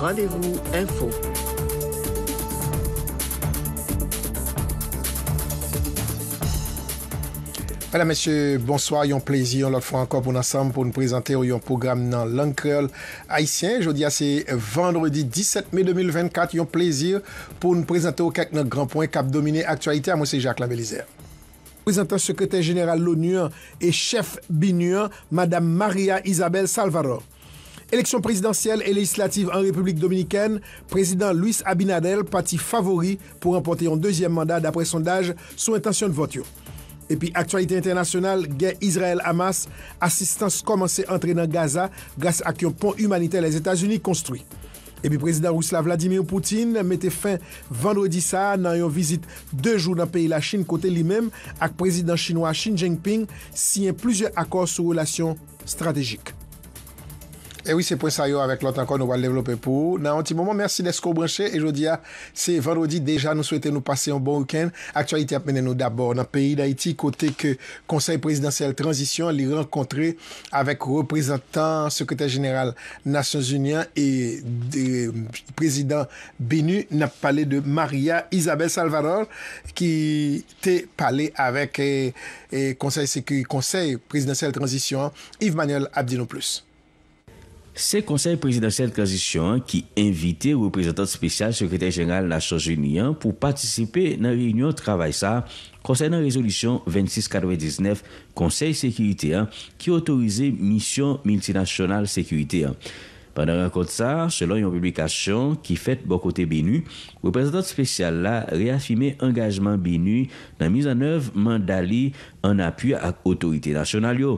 rendez-vous info. Voilà, messieurs, bonsoir, yon plaisir, l'autre fois encore pour nous ensemble pour nous présenter yon programme dans langue créole haïtien. Jeudi, c'est vendredi 17 mai 2024, un plaisir pour nous présenter au quelques grands points cap dominé actualité. Moi, c'est Jacques Labellizer. Présentant secrétaire général l'ONU et chef BINU, Madame Maria Isabel Salvador. Eleksyon prezidentiyel e legislatif an Republik Dominikèn, prezident Louis Abinadel pati favori pou rempote yon deuxième mandat d'apres sondaj sou intansyon de vot yon. Epi, aktualite internasyonal, gen Israel Hamas, asistans komanse entre nan Gaza, grase ak yon pon humanite les Etats-Unis konstrui. Epi, prezident Roussla Vladimir Poutine mette fin vendredi sa nan yon vizit de joun an peyi la Chin kote li mem ak prezident chinois Xin Jinping siyen plizye akor sou relasyon strategik. Et eh oui, c'est point sérieux. Avec l'autre encore, nous allons le développer pour vous. Dans un petit moment, merci d'être au branché. Et je vous dis à ce vendredi déjà. Nous souhaitons nous passer un bon week-end. Actualité, apprenez-nous d'abord. Dans le pays d'Haïti, côté conseil présidentiel transition, l'y rencontrer avec représentant secrétaire général Nations Unies et président Bénu, nous parler de Maria Isabel Salvador qui t'est parlé avec eh, eh, conseil secrétaire conseil présidentiel transition, Yves-Manuel Abdino Plus. Se konsey presidansyen kranjisyon ki invite reprezentant spesyal sekretary jenral la chanjouni pou patisipe nan riunyon travay sa konsey nan rezolisyon 2699 konsey sekyriti ki otorize misyon multinasyonal sekyriti. Pande rekont sa, selon yon publikasyon ki fet bokote benu, reprezentant spesyal la reafime engajman benu nan mizan ev mandali an apuy ak otorite nasyonal yo.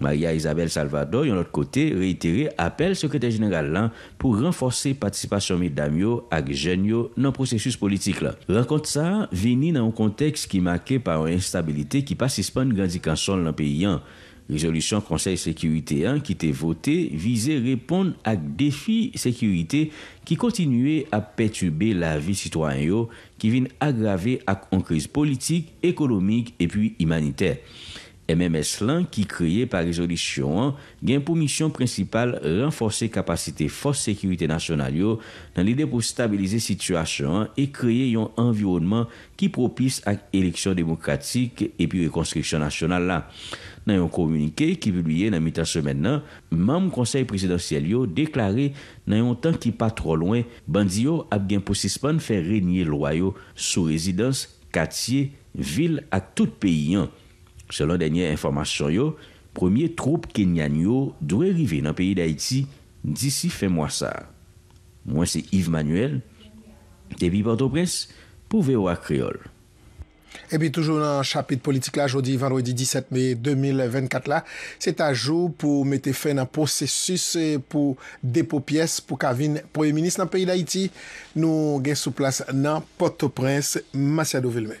Maria Isabel Salvador yon lot kote reitere apel sekretèr jeneral lan pou renforse patisipasyon medam yo ak jen yo nan prosesus politik la. Rankont sa veni nan yon konteks ki make par yon instabilite ki pasispan yon grandi kansol nan peyi an. Resolusyon konsey sekurite an ki te vote vize repon ak defi sekurite ki kontinue ap petube la vi sitwanyo ki vin agrave ak an kriz politik, ekonomik epi imanite. MMS lan ki kreye pa rezolisyon an gen pou misyon prinsipal renforse kapasite fos sekurite nasyonal yo nan lide pou stabilize situasyon an e kreye yon environman ki propise ak eleksyon demokratik epi rekonskriksyon nasyonal la. Nan yon komunike ki pou liye nan mitas semen nan, mam konsey presidansyel yo deklare nan yon tan ki pa tro lwen bandi yo ap gen pou sispan fè renye loyo sou rezidans, katye, vil ak tout peyi an. Selon denye informasyon yo, premier troupe kenyan yo dwe rive nan peyi da iti disi fe mwasa. Mwen se Yves Manuel, tebi Port-au-Prince, pou vewa kreol. E bi toujou nan chapit politik la jodi, vendredi 17 me 2024 la, se ta jou pou mette fe nan prosesus pou depo piyes pou kavin preye minis nan peyi da iti, nou gen sou plas nan Port-au-Prince, Masiado Vilme.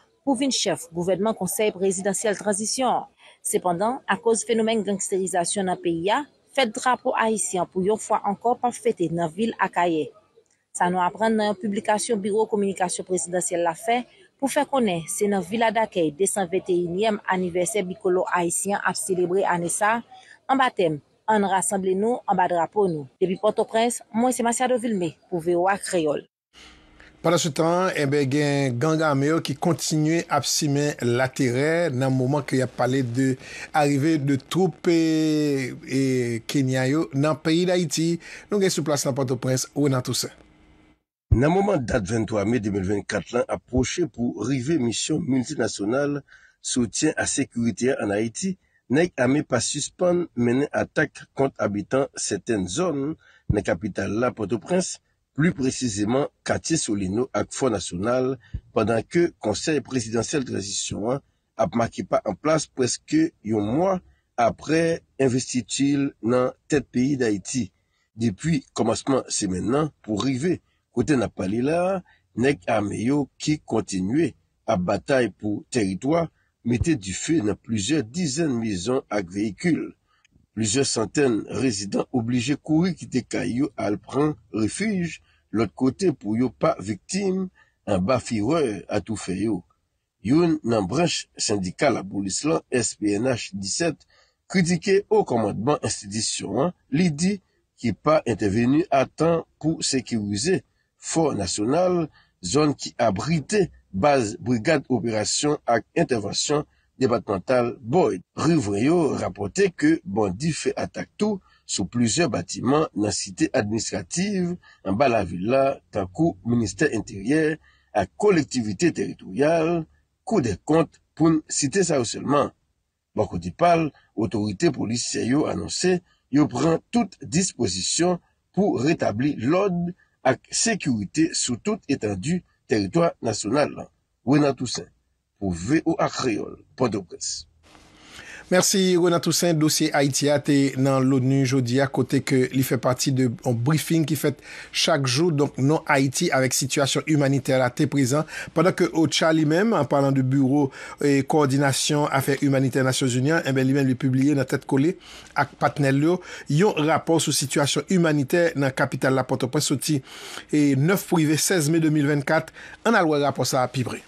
pou vin chef Gouvernement-Konseil Prezidentiel Transition. Sependan, a koz fenomen gangsterizasyon nan peyi ya, fet drapo Haitien pou yon fwa anko pa fete nan vil akaye. Sa nou apren nan yon publikasyon Biro-Komunikasyon Prezidentiel la fe, pou fe konen se nan vila d'akey 221e aniverser bikolo Haitien ap selebri anesa, an batem, an rassemble nou, an badra pou nou. Depi Port-au-Prince, mwen semanse adovilme pou vewa kreyol. Pada sou tan, eh ebe gen Ganga Ameyo ki kontinue ap simen la terè nan mouman ke ya pale de arive de troupe kenyayo nan peyi d'Haïti. Nou gen sou plas nan Port-au-Prince ou nan tout sa. Nan mouman dat 23 mai 2024 lan aproche pou rive misyon multinasyonal soutien a sekurite an Haïti, nan ek ame pa suspon menen atak kont abitan seten zon nan kapital la Port-au-Prince, Plu precizeman kati soleno ak Fon Nasional padan ke konsey presidensel kresisyon ap maki pa an plas preske yon mwa apre investitil nan tet peyi d'Haiti. Depi komasman semen nan pou rive kote na pali la nek ameyo ki kontinwe ap batay pou teritwa mette di fe nan pluze dizen mizon ak vehikul. Plusye santen rezidant oblije kouri ki dekay yo al pran refuj, lot kote pou yo pa viktim, an ba fire a tou fe yo. Yon nan brech syndikal a Boulislan, SPNH 17, kritike o komadman institisyon, li di ki pa intervenu a tan pou sekirize For National, zon ki abrite baz brigade operasyon ak intervensyon debatmental Boyd. Rivreyo rapote ke bondi fe atakto sou pluse batiman nan site administrativ an bala villa tan ko minister interyer ak kolektivite teritorial kou de kont pou n site sa ou selman. Bako di pal, otorite polis seyo anonse yo pran tout disposisyon pou retabli l'od ak sekurite sou tout etandu teritoa nasyonal lan. Wena tousen. Ou ve ou ak reol. Pando pres. Mersi, Rona Toussaint, dosye Haiti a te nan l'ONU jodi a kote ke li fe parti de on briefing ki fet chak jou, donk nan Haiti avek sitwasyon humanitera te prizan. Padak ke Ocha li menm, an parlant de bureau e koordinasyon afe humanitera nasyon jounyan, en eh ben li menm li publie nan tet kole ak patnen li yo, yon rapor sou sitwasyon humanitera nan kapital la poto pres soti e 9 prive 16 me 2024, an alwa rapor sa api brey.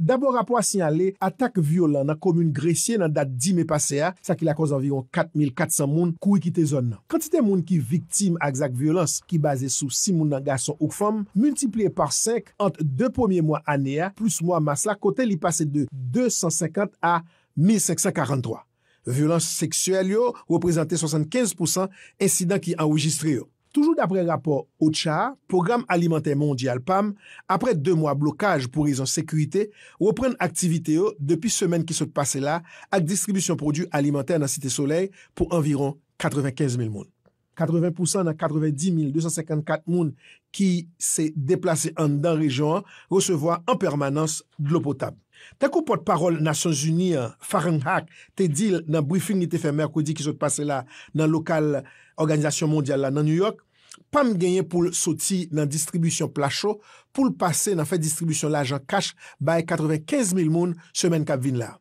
Dabor apwa sinyale, atak vyolan nan komoun gresye nan dat di me pase a, sa ki la koz anviyon 4400 moun kou ekite zon nan. Kantite moun ki viktim ak zak vyolans ki base sou 6 moun nan gason ouk fom, multiplye par 5 ant 2 pomiye mwa ane a plus mwa mas la kote li pase de 250 a 1543. Vyolans seksuel yo reprezante 75% ensidan ki anwijistri yo. Toujou d'apre rapor ou tcha, program alimenter mondial PAM, apre 2 mwa blokaj pou rizon sekwite, wopren aktivite ou depi semen ki sot pase la ak distribusyon produ alimenter nan Siti Soleil pou anviron 95 000 moun. 80% nan 90 254 moun ki se deplase an dan rejouan, resevoa an permanans glopotab. Takou pot parol Nasyon Zuni, Farenhak, te dil nan brifing ni te fè Merkwedi ki sot pase la nan lokal organizasyon mondial la nan New York, pam genye pou soti nan distribusyon plasho, pou l'pase nan fè distribusyon la jan kache baye 95 mil moun semen kap vin la.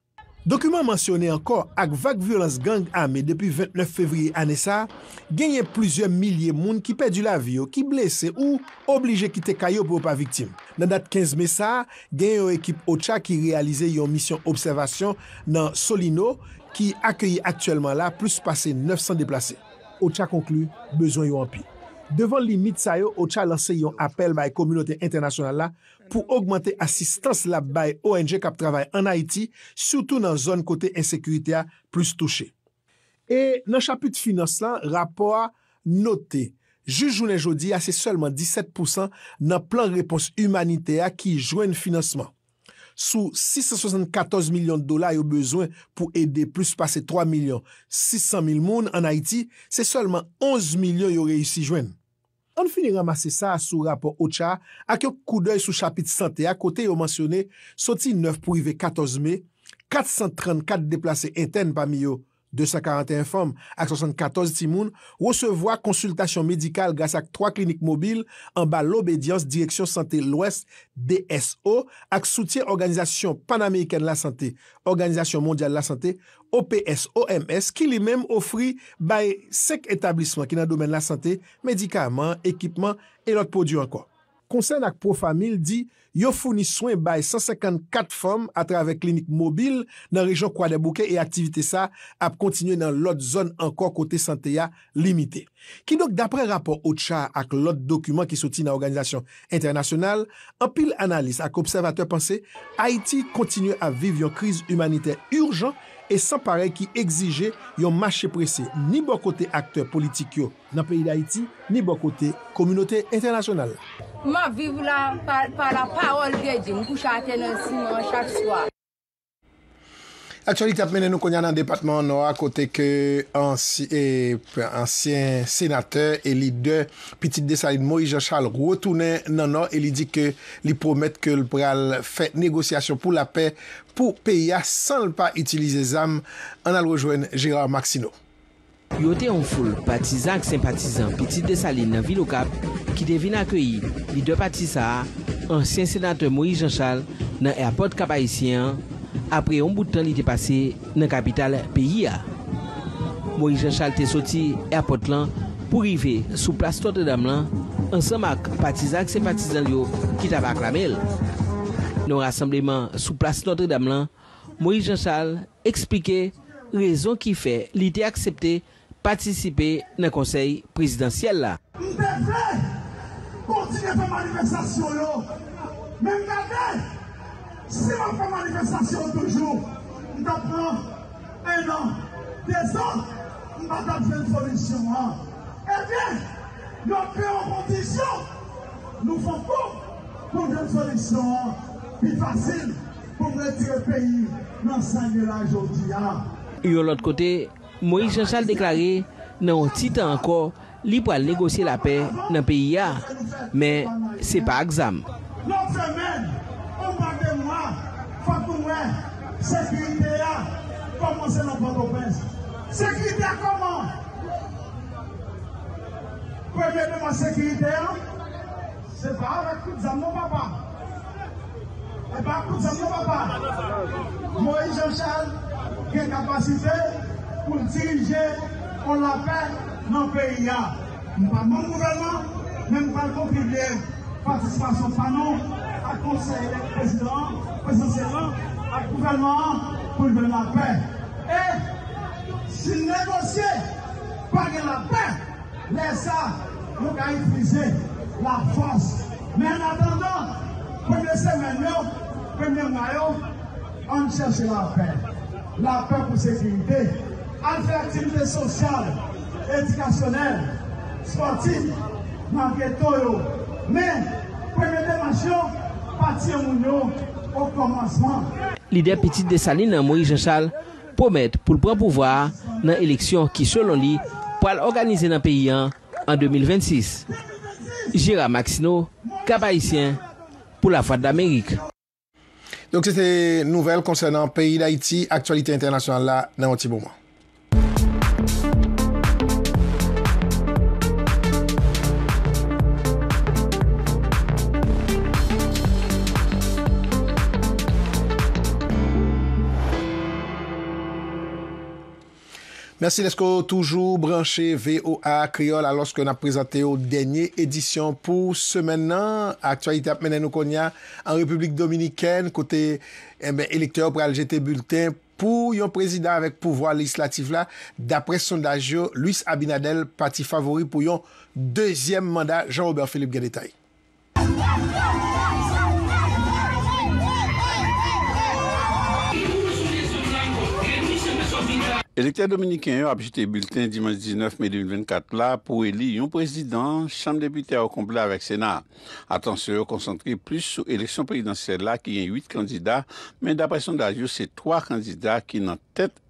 Dokument mansyone ankor ak vak violans gang ame depi 29 fevri anesa, genye plouzyon milye moun ki perdi la viyo, ki blese ou oblije kite kayo pou pa viktim. Nan dat 15 mesa, genye yon ekip Ocha ki realize yon misyon observation nan Solino ki akyeyi aktuelman la plus pase 900 deplase. Ocha konklu, bezon yon empi. Devon li mit sa yo, Ocha lanse yon apel may komunote internasyonal la pou augmente asistans la bay ONG Kap Travay an Haiti, soutou nan zon kote ensekurite a plus touche. E nan chaput finance lan, rapor note, jujounen jodi a se selman 17% nan plan repons humanite a ki jwen financeman. Sou 674 milyon dola yo bezwen pou ede plus pase 3 milyon 600 mil moun an Haiti, se selman 11 milyon yo reisi jwenen. An fini ramase sa sou rapor Ocha ak yo kou doy sou chapit sante. A kote yo mansyone, soti 9 privé 14 me, 434 deplase intern pa mi yo. 241 form ak 74 timoun wosevwa konsultasyon medikal gas ak 3 klinik mobil an ba l'Obedience Direction Santé l'Ouest DSO ak soutyen Organizasyon Pan-Amerikène la Santé, Organizasyon Mondiale la Santé, OPS, OMS ki li menm ofri bay sek etablisman ki nan domen la Santé, medikaman, ekipman e lot podyo an kwa. konsen ak pou famil di yo founi swen bay 154 fom a trave klinik mobil nan rejon Kwa-De-Bouke e aktivite sa ap kontinu nan lot zon anko kote Santéa limité. Ki dok dapre rapor ou tcha ak lot dokumen ki soti nan organizasyon internasyonal, anpil analis ak observateur panse, Haiti kontinu ap viv yon kriz humanite urgent E san parel ki egzije yon mache prese ni bo kote akte politik yo nan peyi da iti, ni bo kote komunote internasyonal. Atyolik tap menen nou konya nan depatman nou akote ke e, ansyen senate e li de pitit desaline Moïse Jean-Charles gwo tounen nan nou e li di ke li promette ke l pral fè negociasyon pou la pè pou peya san l pa itilize zam an al rejwen Gérard Maxineau. Yote yon foul patizan k sempatizan pitit desaline nan vilokap ki devine akoyi li de patisa ansyen senate Moïse Jean-Charles nan airport kabayisyen. apre yon boutan li te pase nan kapital peyi ya. Mori Jean Charles te soti e apot lan pou rive sou plas Notre-Dame lan ansan mak patizan kse patizan yo ki tabak la mel. Non rassembleman sou plas Notre-Dame lan, Mori Jean Charles explike rezon ki fe li te aksepte patisipe nan konsey prezidentiel la. Si mwen fèm anifestasyon toujou, mwen tap nan enan, desan, mwen batak fèm folisyon an. E diè, lò pèm anpondisyon, nou fèm pou pou fèm folisyon an, pi fasil pou mwen tèk peyi nan sa nè la jò diya. Yon lòt kote, Moïse Chachal deklare nan wotit anko li pou al negosye la pè nan peyi ya, men se pa aksam. Lòt fèm enn, sécurité au prince Sécurité comment commencé dans Port-au-Prince. Sécurité a comment sécurité c'est pas avec tout ça, mon papa. Et pas tout ça, mon papa. Moïse Jean-Charles, qui est capacité pour diriger, on l'appelle, dans pays. là pas mon gouvernement, même pas le contribuer. Participation, pas non, à conseil, président, président à gouvernement pour la paix. Et si négocier, pas la paix, laissez nous allons utiliser la force. Mais en attendant, première semaine, premier mois, on cherche la paix. La paix pour sécurité, avec sociale, éducationnelle, sportive, dans tout. Mais, première démarche, partir au commencement. Lide apetit de sali nan Moïse Jean Chal promet pou l'prenpouvoir nan eleksyon ki selon li pou al organize nan peyi an an 2026. Jira Maxino, Kabaissien, pou la fote d'Amerik. Donc c'est nouvel concernant peyi d'Haïti, aktualité internationale la nan Moti Bouman. Mersi Nesko, toujou branche VOA Kriol aloske na prezante yo denye edisyon pou semen nan. Aktualite ap menen nou konya an Republik Dominiken kote eh elektor pou al jeté bulten pou yon prezident avek pouvoi legislatif la. Dapre sondaj yo, Luis Abinadel pati favori pou yon dezyem mandat. Jean-Robert Philippe Gedetay. Elekter Dominikin yo apjete bulten dimansi 19 mai 2024 la pou eli yon prezident, chanm deputè au komple avèk Senat. Atan se yo konsantri plus sou eleksyon prezidentsel la ki yon 8 kandida, men d'apres sondajou se 3 kandida ki nan tèt apjete.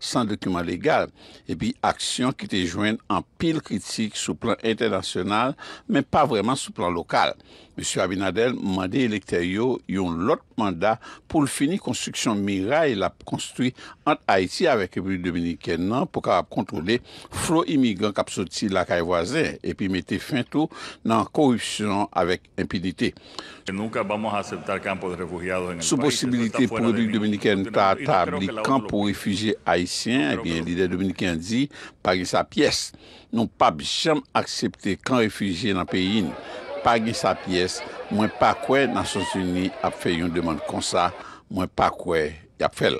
sans document légal. Et puis, action qui te joigne en pile critique sous plan international, mais pas vraiment sous plan local. M. Abinadel mande l'ekter yo yon lot manda pou l'fini konstruksyon migra e la konstruy an Aiti avek Republik Dominiken nan pou ka kontrole flou imigran kapsoti la kaye wazen e pi mette fintou nan korupsyon avek impidite. Sou posibilite pou Republik Dominiken ta atabli kampo refugye Aitien gen lide Dominiken di pari sa piyes. Nou pap jem aksepte kampo refugye nan peyin. Pagin sa piyes, mwen pakwe Nasyon Souni ap fè yon deman kon sa Mwen pakwe yap fèl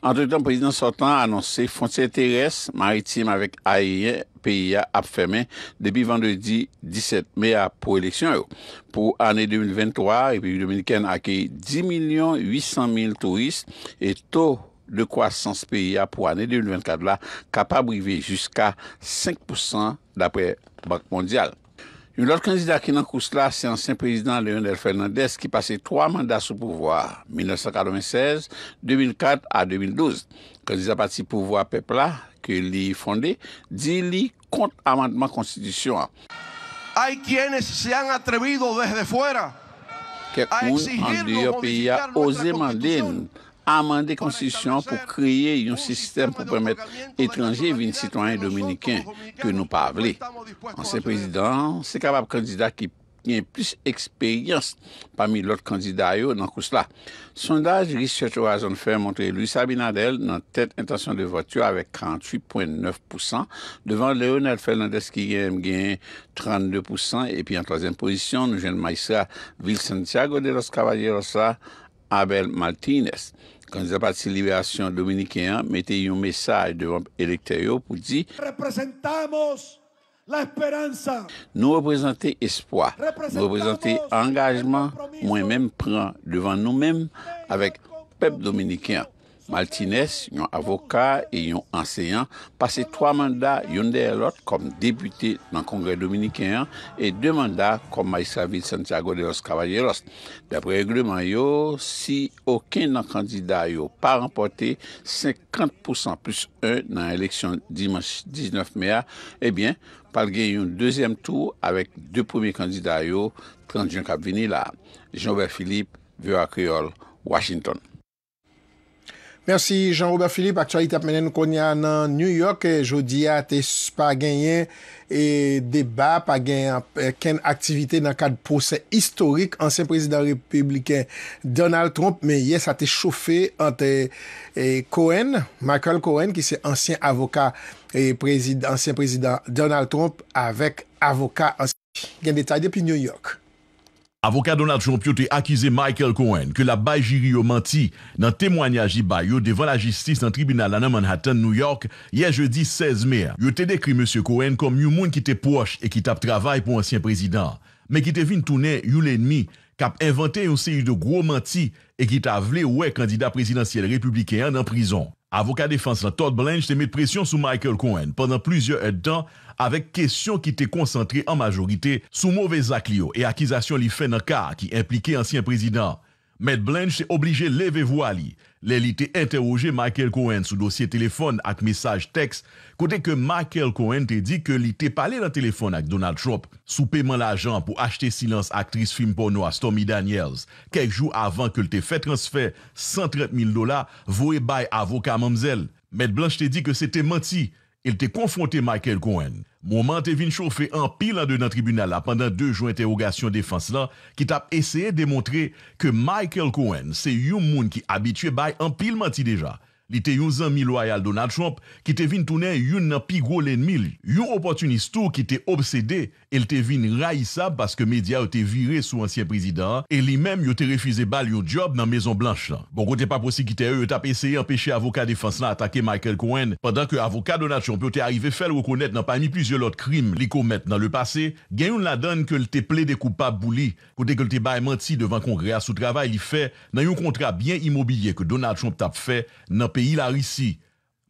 Antre dan, Prezident Sotan anonsé Fonsil teres maritim Avèk ayeyè, pèyè ap fèmè Depi vandredi 17 Mèyè ap pou eleksyon yo Pou anè 2023, Republi Dominikèn akèy 10.800.000 turist Et tò de kwasans Pèyè ap pou anè 2024 la Kapabrive jiska 5% Dapè Bak Mondial Une autre candidat qui nan kous la, c'est l'ancien président Leonel Fernandez qui passait trois mandats sous pouvoir 1996, 2004 à 2012. Quand pouvoir pouvoir pepla, que lui fondé, dit-il contre amendement constitution. Hay quienes se han atrevido desde fuera. Quelqu'un en amande konstitusyon pou kreye yon sistem pou premet etranje vini sitwanyen dominiken ke nou pavle. Anse prezidant, se kabab kandida ki pien plis eksperyans pami lot kandidayo nan kous la. Sondaj, ris chetou a zon fè, montre lui Sabinadel nan tèt intasyon de votu avèk 38,9%, devan Leonel Fernandez ki gen 32%, epi an tozèm posisyon, nou jen Maïsra Vil Santiago de los Cavalleros la, Abel Martinez, candidat Parti Libération dominicaine, mettait un message devant l'électeur pour dire nous représentons l'espoir, nous représentons engagement, moi-même prend devant nous-mêmes avec le peuple dominicain. Maltines, yon avoka et yon enseyant, passe 3 mandat yon derlot kom depute nan kongre dominikenyan et 2 mandat kom maïsavit Santiago de los Cavalleros. Dapre reglement yo, si oken nan kandida yo pa remporte 50% plus 1 nan eleksyon 19 mea, ebyen, palge yon deuxième tour avek 2 premi kandida yo, 31 kab vini la. Jean-Bert Philippe, Vieux Acreol, Washington. Mersi Jean-Robert Philippe, aktualite ap menen konya nan New York. Jodi a te spa genyen e deba pa genyen ken aktivite nan kad pose historik ansyen prezident republiken Donald Trump. Men ye sa te chofe ante Cohen, Michael Cohen ki se ansyen avoka ansyen prezident Donald Trump avek avoka ansyen prezident gen detay depi New York. Avokat Donald Trump yo te akize Michael Cohen ke la bajiri yo manti nan temwanyaj di bayo devan la jistis nan tribunal anan Manhattan, New York, ye jeudi 16 mer. Yo te dekri Mons. Cohen kom yon moun ki te pwosh e ki tap travay pou ansyen prezident, me ki te vin toune yon lenmi kap inventen yon seyi de gro manti e ki ta vle we kandida prezidentiel republiken anan prison. Avoka Défense la Todd Blanche te met presyon sou Michael Cohen Pendan plizyeur et dan avèk kesyon ki te konsantre en majorite Sou mouvè zaklio e akizasyon li Fenerkar ki implike ansyen prezident Met Blanche te oblije leve voali Le li te interwoje Michael Cohen sou dosye telefon ak mesaj tekst kote ke Michael Cohen te di ke li te pale la telefon ak Donald Trump soupeman la jan pou achete silans aktris film porno a Stormy Daniels kek jou avan ke li te fe transfer 130.000 dola vowe bay avoka mamzel. Met Blanche te di ke se te mati. El te konfronte Michael Cohen. Mouman te vin choufe an pil an de nan tribunal la pandan 2 jou interrogasyon defans la ki tap eseye demontre ke Michael Cohen se yon moun ki abitye bay an pil mati deja. Li te yon zanmi loyal Donald Trump ki te vin tounen yon nan pigou len mil. Yon opportunistou ki te obsede El te vin raissab paske media e te vire sou ansyen prezident e li menm yo te refize bal yo job nan Maison Blanche la. Bon, kote pa prosikite yo, yo tap eseye empeshe avoka defans la atake Michael Cohen. Pendan ke avoka Donald Trump yo te arrive fel rekonet nan pa mi plizio lot krim li komet nan le pase, gen yon la dan ke l te ple de koupa bouli. Kote ke l te baymant si devan kongre a sou travay li fe nan yon kontra bien imobilye ke Donald Trump tap fe nan pe il a risi.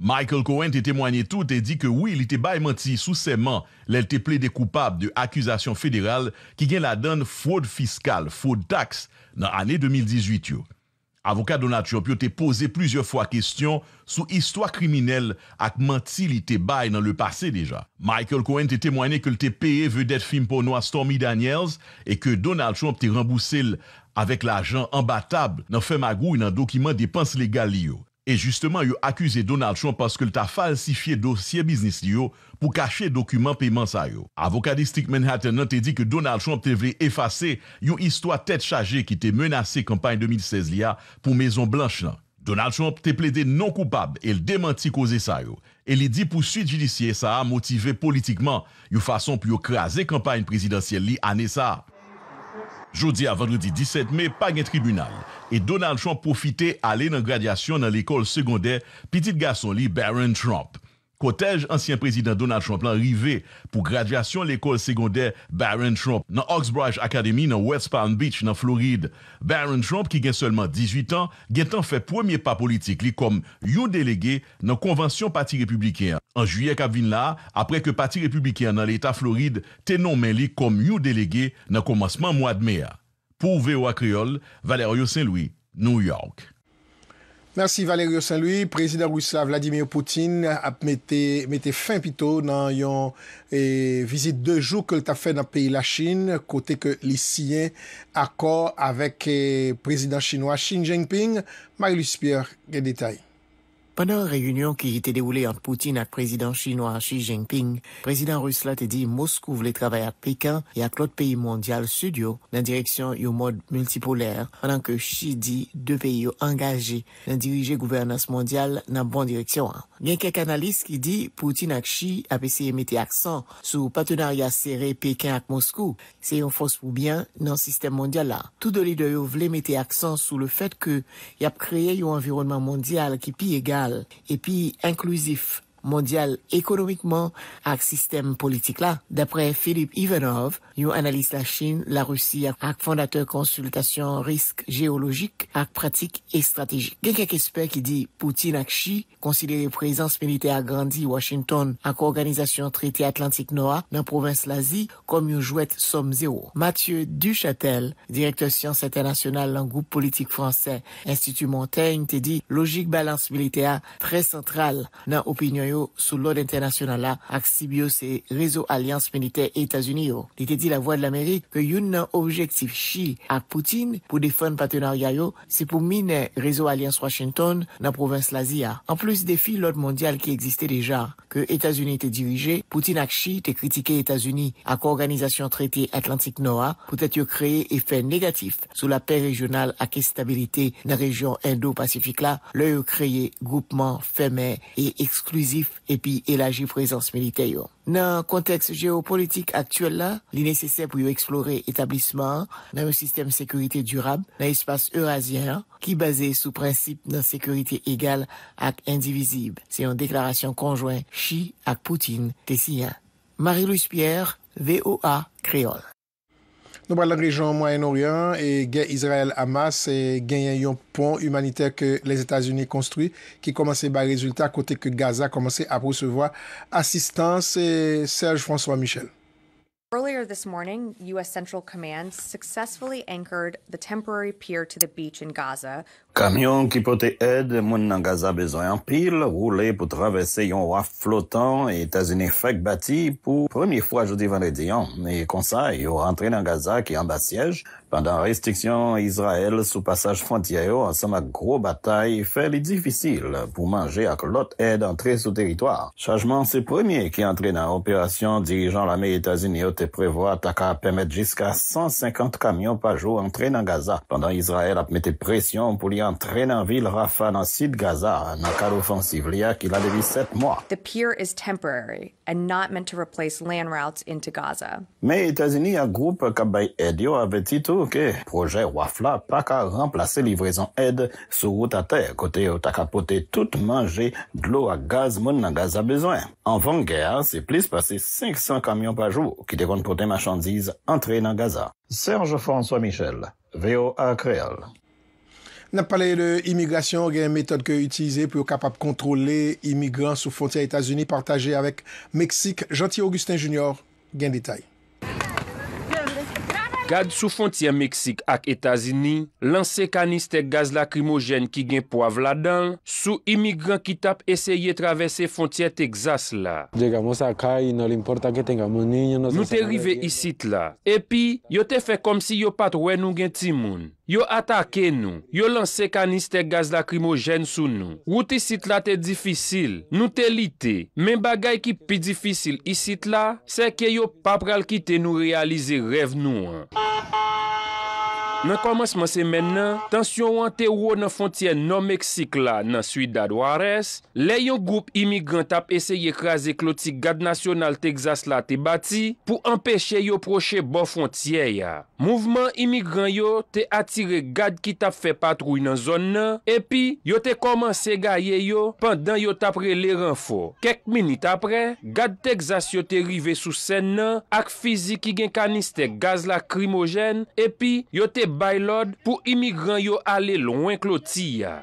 Michael Cohen te temwenye tout e di ke wili te bay manti sou seman lèl te ple de koupab de akuzasyon federal ki gen la dan fwod fiskal, fwod taks nan ane 2018 yo. Avokat Donald Trump yo te pose plizye fwa kestyon sou histwa kriminel ak manti li te bay nan le pase deja. Michael Cohen te temwenye ke lte peye vèdèd film porno a Stormy Daniels e ke Donald Trump te rembouse lèl avèk l'ajan ambatab nan fèm agou nan dokiman depans legal yo. E justement yo akuse Donald Trump paske lta falsifiye dosye biznis li yo pou kache dokumen peyman sa yo. Avokadistik Manhattan nan te di ke Donald Trump te vle efase yo histwa tet chaje ki te menase kampany 2016 li ya pou mezon blan chan. Donald Trump te ple de non koupab, el demanti koze sa yo. El li di pou suit judisye sa a motive politikman yo fason pou yo kreaze kampany prezidansyel li ane sa a. Jodi avanredi 17 me, pa gen tribunal. E Donald Trump profite ale nan gradyasyon nan l'ekol sekondè, pitit gason li Barron Trump. Kotej ansyen prezident Donald Trump lan rive pou gradyasyon l'ekol segondèr Barron Trump nan Oxbridge Academy nan West Palm Beach nan Floride. Barron Trump ki gen selman 18 an gen tan fe premye pa politik li kom yon delege nan konvansyon pati republikan. An juye kap vin la apre ke pati republikan nan l'Etat Floride tenon men li kom yon delege nan komansman mwad mea. Po ouve ou akriol, Valerio Saint-Louis, New York. Mersi Valerio Saint-Louis, prezident Roussa Vladimir Poutine ap mette fin pito nan yon vizit de jou koul ta fe nan peyi la Chine, kote ke lis siyen akor avek eh, prezident chinois Xi Jinping. Marilou Spier, gen detay. Panan reyunyon ki ite devoule ant Poutine ak prezident chinois Xi Jinping, prezident rus la te di Moskou vle trabay ak Pekin yak lot peyi mondyal sud yo nan direksyon yo mod multipoler panan ke Xi di de peyi yo engaje nan dirije gouvernas mondyal nan bon direksyon an. Nyen kek analist ki di Poutine ak Xi apeseye mete aksan sou patenarya sere Pekin ak Moskou, se yon fos poubyen nan sistem mondyal la. Tout doli de yo vle mete aksan sou le fet ke yap kreye yo environman mondyal ki pi egal et puis inclusif mondial économiquement ak système politique là. D'après Philippe Ivanov, yon analyse la Chine, la Russie ak fondateur consultation risque géologique ak pratique et stratégique. Gen kek qui dit di Poutine ak Xi, la présence militaire grandi Washington à organisation traité Atlantique dans la province l'Asie comme une jouet somme zéro. Mathieu Duchatel, directeur sciences internationales le groupe politique français Institut Montaigne, te di logique balance militaire très centrale dans opinion sous l'ordre international internasyonal la ak Réseau réseau Alliance militaire États-Unis. Oh. était dit la Voix de l'Amérique que yon objectif chi à Poutine pour défendre partenariat yo c'est pour miner Réseau Alliance Washington la province l'Azia. En plus filles l'ordre mondial qui existait déjà que états unis était dirigé, Poutine a chi te états unis ak organisation traité Atlantique Noa peut être créer effet négatif sous la paix regional stabilité dans la région indo pacifique là, le créé groupement fermé et exclusif. Et puis élargir prezans milite militaire Nan konteks geopolitik aktuel la, li nesesè pou yo eksplore etablisman nan sécurité durable, sekurite durab nan qui eurasyen basé base principe prinsip nan sekurite egal ak indivizib. Se yon deklarasyon Chi ak Poutine tesiyan. Marie-Louise Pierre, VOA Créole. Nous parlons la région Moyen-Orient et guerre Israël-Hamas et gagné un pont humanitaire que les États-Unis construit qui commençait par résultat côté que Gaza commençait à recevoir assistance et Serge François Michel. Earlier this morning, U.S. Central Command successfully anchored the temporary pier to the beach in Gaza, Camion qui portaient aide, mon Gaza besoin en pile, rouler pour traverser un roi flottant, et États-Unis fait bâti pour première fois jeudi vendredi, an. Hein. Et comme ça, il dans Gaza qui est en bas siège, pendant restriction Israël sous passage frontière, ensemble à gros bataille, fait les difficiles pour manger avec l'autre aide entrée sous territoire. Chargement, c'est premier qui entraîne dans opération dirigeant l'armée États-Unis, au prévoit attaquer à permettre jusqu'à 150 camions par jour entrer dans Gaza, pendant Israël a pression pour les entren nan vil rafa nan sit Gaza nan kade oufan Sivliya ki la devise set mwa. The pier is temporary and not meant to replace land routes into Gaza. Me Etasini, an group kabay edyo ave titou ke proje wafla pa ka remplase livrezon ed sou wout a ter kote ou ta kapote tout manje glou a gaz moun nan Gaza bezwen. An van ger, se plis pase 500 kamyon pa jou ki devon pote machandiz entren nan Gaza. Serge François Michel, VOA Creole. N ap paleye de imigrasyon, gen metode ke utilize pou yo kapap kontrole imigran sou fontyen Etasini partaje avek Meksik. Jantye Augustin Junior gen detay. Gad sou fontyen Meksik ak Etasini, lanse kaniste gaz lakrimogen ki gen po avladan, sou imigran ki tap eseye travese fontyen Teksas la. Nou te rive isit la, epi yo te fe kom si yo pat wè nou gen timoun. Yo atake nou, yo lanse kanister gaz lakrimogen sou nou. Wout isit la te difisil, nou te lite. Men bagay ki pi difisil isit la, se ke yo papral ki te nou realize rev nou an. Nan komanseman semen nan, tansyon an te wou nan fontyen nan Meksik la nan suite da Dwares, le yon goup imigran tap eseye kreaze klo ti gad nasyonal Texas la te bati pou empeshe yo proche bon fontyen ya. Mouvman imigran yo te atire gad ki tap fe patroui nan zon nan, epi, yo te komanse gaye yo pandan yo tapre le renfo. Kek minute apre, gad Texas yo te rive sou sen nan, ak fizik ki gen kaniste gaz la krimogen, epi, yo te bay lòd pou imigran yo ale lòwen klo ti ya.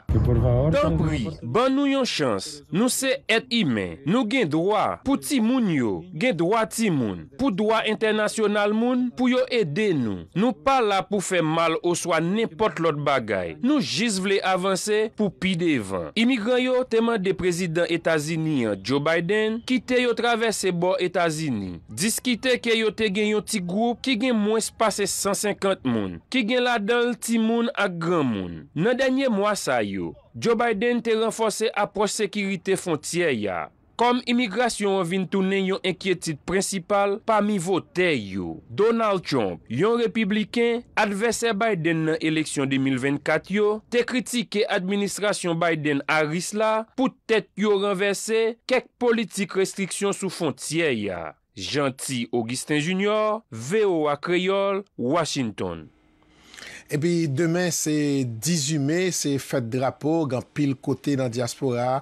Tampri, ban nou yon chans, nou se et imen, nou gen dwa pou ti moun yo, gen dwa ti moun, pou dwa internasyonal moun pou yo ede nou. Nou pa la pou fe mal ou swa nèpot lòd bagay, nou jiz vle avanse pou pi devan. Imigran yo teman de prezident Etazini Joe Biden, kite yo travesse bo Etazini. Diskite ke yo te gen yon ti group, ki gen moun spase 150 moun, ki gen la dal ti moun ak gran moun. Nan danyen mwasa yo, Joe Biden te renfose aproche sekirite fontyer ya. Kom imigrasyon wavintounen yon enkyetit prinsipal, pa mi votè yo. Donald Trump, yon republiken, adverse Biden nan eleksyon 2024 yo, te kritike administrasyon Biden a risla pou tèt yo renverse kek politik restriksyon sou fontyer ya. Janti Augustin Junior, VO a Kreyol, Washington. Epi, demen se dizume, se fet drapo, gen pil kote nan diaspora,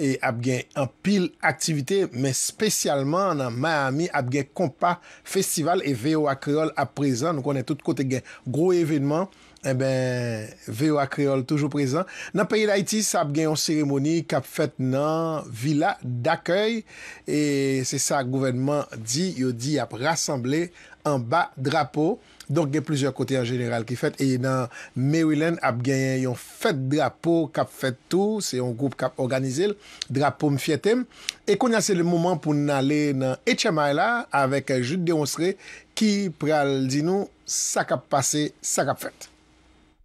e ap gen an pil aktivite, men spesyalman nan Miami, ap gen kompa festival, e Veo Akreol ap prezant. Nou konen tout kote gen gro evenman, e ben Veo Akreol toujou prezant. Nan peri da Itis, ap gen yon seremoni, kap fet nan vila d'akoy, e se sa gouvenman di, yo di ap rassemble an ba drapo, Donk gen plizor kote an jeneral ki fet, e yon nan Maryland ap genyen yon fet drapo kap fet tou, se yon group kap organizel, drapo mfietem. E kon yase le mouman pou nan le nan Etchamayla, avek jout demonstre ki pral di nou, sak ap pase, sak ap fet.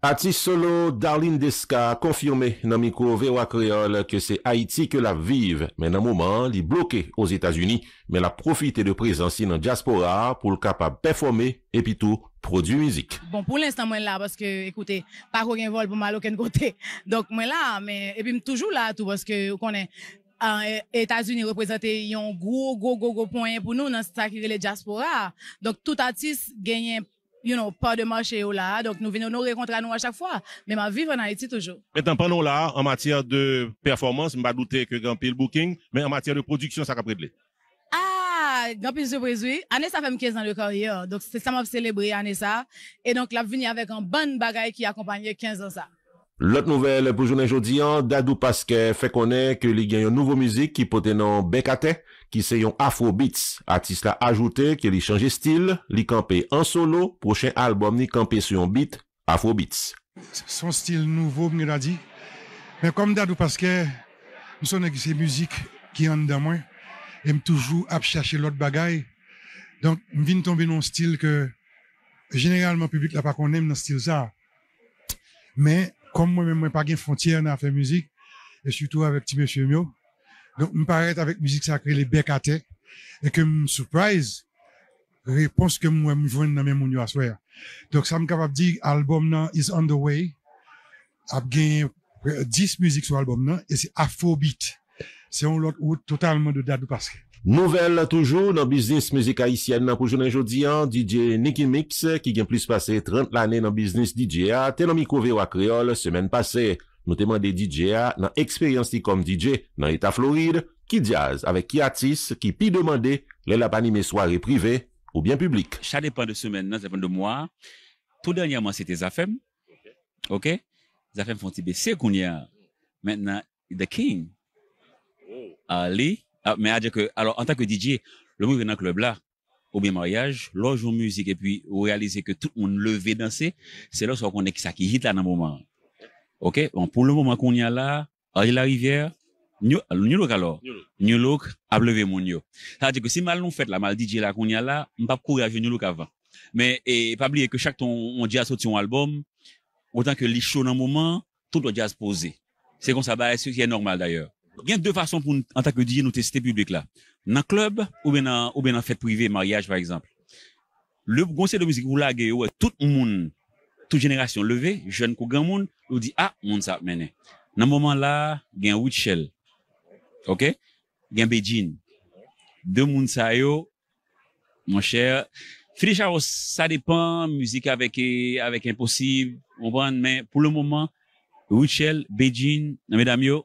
Ati solo, Darlene Descartes konfirme nan miko vewa kreol ke se Haiti ke la vive, men nan mouman li bloke os Etasuni, men la profite de prezansi nan Diaspora pou l kap ap performe epi tou. produit musique. Bon, pour l'instant, moi là, parce que, écoutez, pas aucun vol pour mal aucun côté. Donc, moi là, mais, et puis, toujours là, tout, parce que, qu'on est, euh, États-Unis représentés un gros, gros, gros, gros point pour nous dans ce qui est le diaspora. Donc, tout artiste gagne you know, pas de marché là. Donc, nous venons nous honorer à nous à chaque fois. Mais ma vie en Haïti toujours. Maintenant, pendant là, en matière de performance, je ne douter que grand pile booking, mais en matière de production, ça a anè sa fèm 15 an de koryo se sam ap selebrè anè sa et donc l'ap vini avèk an ban bagay ki akompanyè 15 an sa Lot nouvel pou jounen jodi an Dadou Paskè fè konè ki li gen yon nouvo mouzik ki pote nan Bekate ki se yon Afro Beats atis la ajoute ki li chanje stil li kampe an solo prochen albom ni kampe se yon beat Afro Beats Son stil nouvo mwen la di men kom Dadou Paskè mwen sonne ki se mouzik ki yon damwen Em toujou ap chache lot bagay. Donk m vin tombe non stil ke generalman publik la pa kon nem nan stil sa. Men, kom mwen mwen pa gen frontiyer nan a fe mouzik, et sou tou avet ti mè choum yo, donk m paret avet mouzik sa krele bekate, et kem m surprise, repons kem mwen m jouen nan mè moun yo aswe. Donk sa m kapap di, alboum nan is on the way, ap gen 10 mouzik sou alboum nan, et se afo bit. Se yon lot ou totalman do dat do paske. Nouvel la toujou nan biznis mizik haisyen nan poujou nan jodi an, DJ Nicky Mix, ki gen plis pase 30 l ane nan biznis DJA, te nan miko ve wak reol semen pase. Nou temande DJA nan eksperyansi kom DJ nan Eta Floride, ki diaz avek ki atis, ki pi demande le la panime soare privé ou bien publik. Cha depande semen nan sepande mwa, tou denyaman se te zafem, zafem fon ti bese koun ya, men nan The King, aller, ah, mais à dire que, alors, en tant que DJ, le mouvement dans le club là, au bien mariage, loge en musique, et puis, réaliser que tout le monde levait danser, c'est là, qu'on est ça qui hit là, dans le moment. OK? Bon, pour le moment qu'on y a là, la Rivière, euh, New Look alors. New Look à levé mon yo. Ça veut dire que si mal nous fait la mal DJ là qu'on y a là, on pas courir à New Look avant. Mais, et pas oublier que chaque ton, on dit à sortir un album, autant que les shows dans le moment, tout le jazz poser C'est comme ça, bah, c'est normal d'ailleurs. Il y a deux façons pour en tant que DJ nous tester public là. Dans club ou bien dans ou bien dans fête privée, mariage par exemple. Le conseil de musique vous l'avez tout le monde, toute génération levée, jeune ou grand monde, nous dit ah, monde ça mené. Dans moment là, il y a OK? Il y a Beijing. Deux monde ça yo mon cher Finish ça dépend, musique avec, avec impossible, on prend, mais pour le moment, ruchel Beijing, mesdames, yo,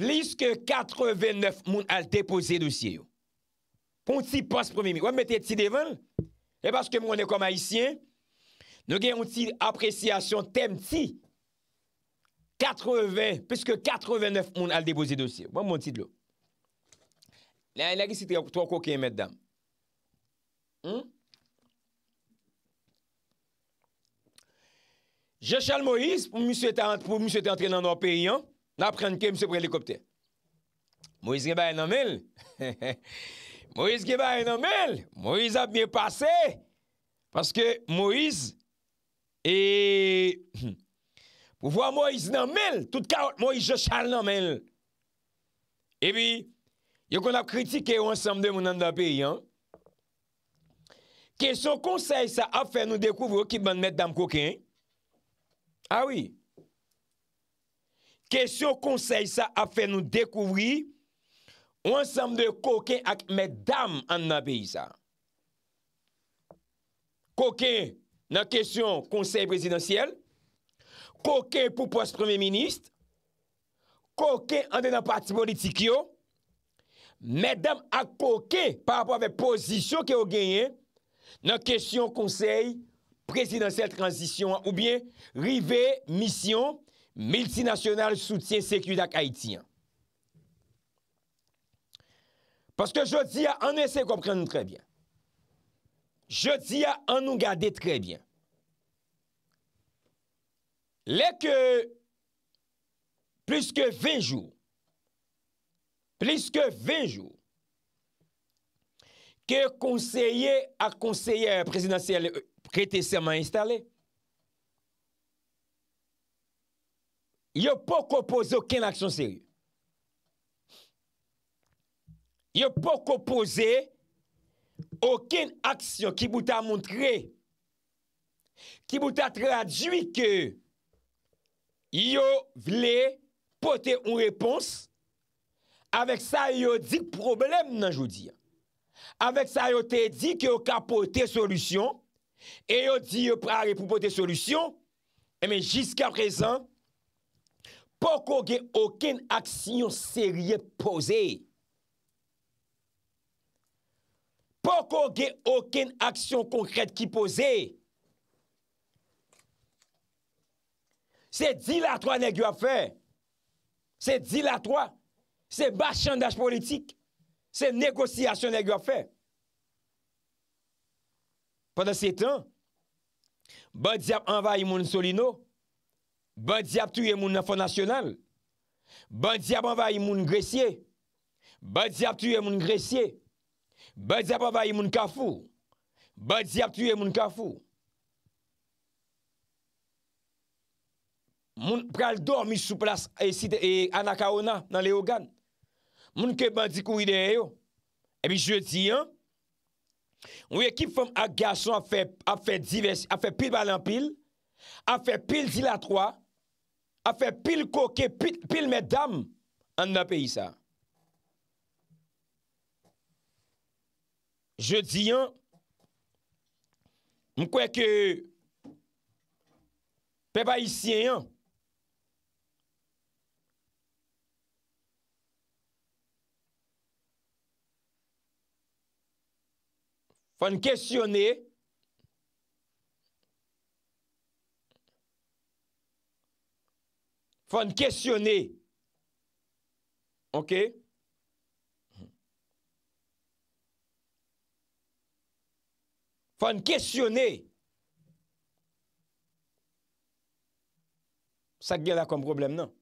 Pliske 89 moun al depoze dosye yo. Pon ti pos promimi. Wèm mette ti devan? E baske moun e kom haisyen. Nou gen yon ti apresyasyon tem ti. 80, pliske 89 moun al depoze dosye yo. Wèm moun ti dlo. La gen si te wakouke mèddam. Hmm? Jechal Moïse pou mous se te antrenan wapè yon. La prenke mse pou helikopter. Moise ge baye nanmel. Moise ge baye nanmel. Moise ap mye pase. Paske Moise e pou vwa Moise nanmel. Tout kaot Moise jo chal nanmel. E bi yo kon ap kritike yo ansamde moun an da pi. Kesyon konsey sa ap fe nou dekouvro ki ban met dam koke. Awi. Ah kesyon konsey sa a fe nou dekouvri wansam de koke ak medam an nabeyi sa. Koke nan kesyon konsey prezidentyel, koke pou pos premier minist, koke an de nan parti politik yo, medam ak koke par apwa ve posisyon ki yo genyen, nan kesyon konsey prezidentyel transisyon ou bien rive misyon Miltinasyonal Soutien Sekudak Haityan. Paske jodi a an ese kompren nou trebyan. Jodi a an nou gade trebyan. Lè ke plis ke vèjou. Plis ke vèjou. Ke konseye a konseye prezidansyel prete seman installe. yo pou kòpose okèn aksyon seri. Yo pou kòpose okèn aksyon ki pou ta mountre, ki pou ta tradwi ke yo vle pote un repons, avek sa yo dik problem nan joudi. Avek sa yo te dik yo ka pote solusyon, e yo di yo prari pou pote solusyon, e men jiska prezant, Poko ge oken aksyon serye pose. Poko ge oken aksyon konkret ki pose. Se dilatwa negyo afe. Se dilatwa. Se bas chandaj politik. Se negosyasyon negyo afe. Pendan se tan, badi ap anvaye moun solino, Bandi ap touye moun nanfo nasyonal. Bandi ap anvay moun gresye. Bandi ap touye moun gresye. Bandi ap anvay moun kafou. Bandi ap touye moun kafou. Moun pral do mi souplas e e anakaona nan le ogan. Moun ke bandi kou ide yo. Ebi jodi an, moun ekip fom agasyon a fe pil balan pil, a fe pil dila troa, a fe pil koke, pil medam, an nan peyi sa. Je di an, mkwe ke, pe ba yisyen an, fwane kesyonen, Fon kestyonè. Ok. Fon kestyonè. Sak gen la kon problem nan.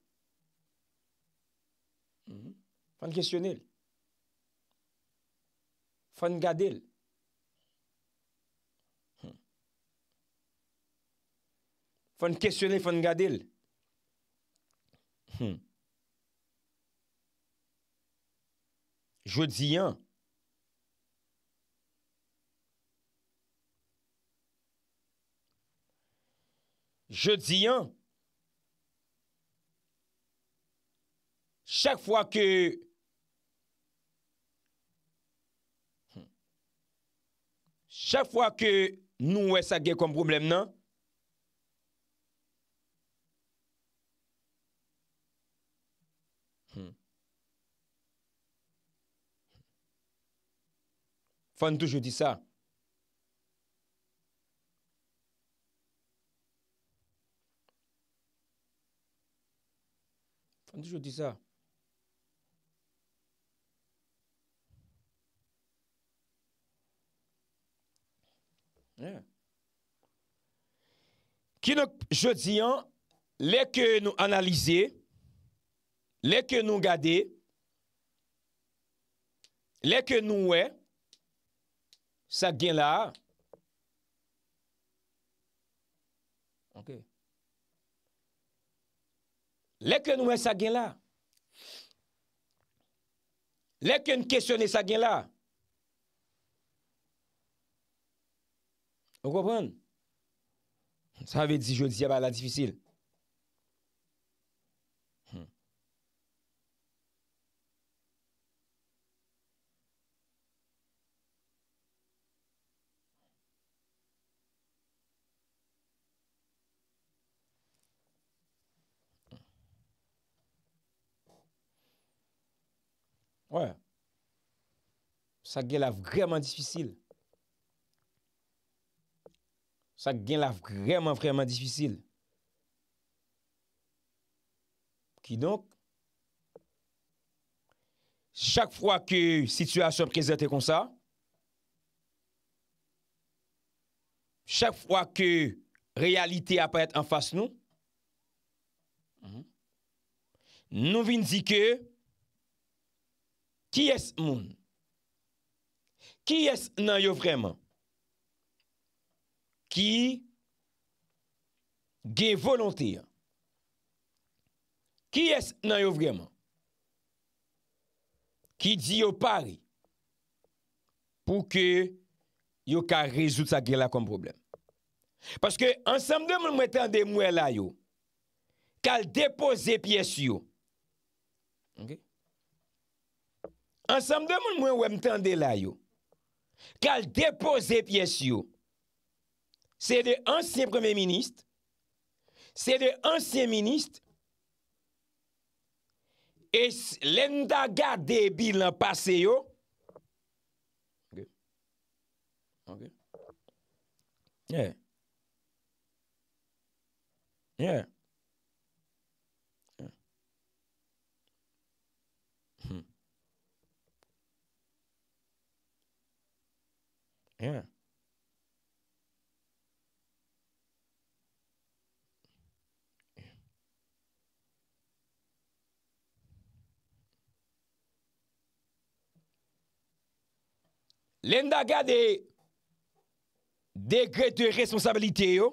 Fon kestyonè. Fon gadèl. Fon kestyonè fon gadèl. Hmm. Je di yon. Je di yon. Chak fwa ke... Hmm. Chak fwa ke nou wè sa gen kom problem nan... Fan je dis ça. je dis ça. Qui nous, je dis, hein, les que nous analyser, les que nous garder, les que nous ouais, sa gen la, lèk lè nouè sa gen la, lèk lè nouè sa gen la, ou kou apon, sa avè di jò di sè pa la difisil, Ouè, sa gen la vremen disfisil. Sa gen la vremen, vremen disfisil. Ki donk, chak fwa ke situasyon prezente kon sa, chak fwa ke realite apet an fas nou, nou vin di ke Ki es moun? Ki es nan yo vreman? Ki ge volontyan? Ki es nan yo vreman? Ki di yo pari pou ke yo ka rezout sa ge la kom problem? Paske ansamde moun mwen tende mwen la yo kal depo zepye sy yo. Ok? Ok? ansamde moun mwen wèm tande la yo, kal depo zep yes yo, se de ansye premier minist, se de ansye minist, es lenda gade bilan pase yo, anse yo, anse yo, anse yo, Lenda gade degre te resonsabilite yo.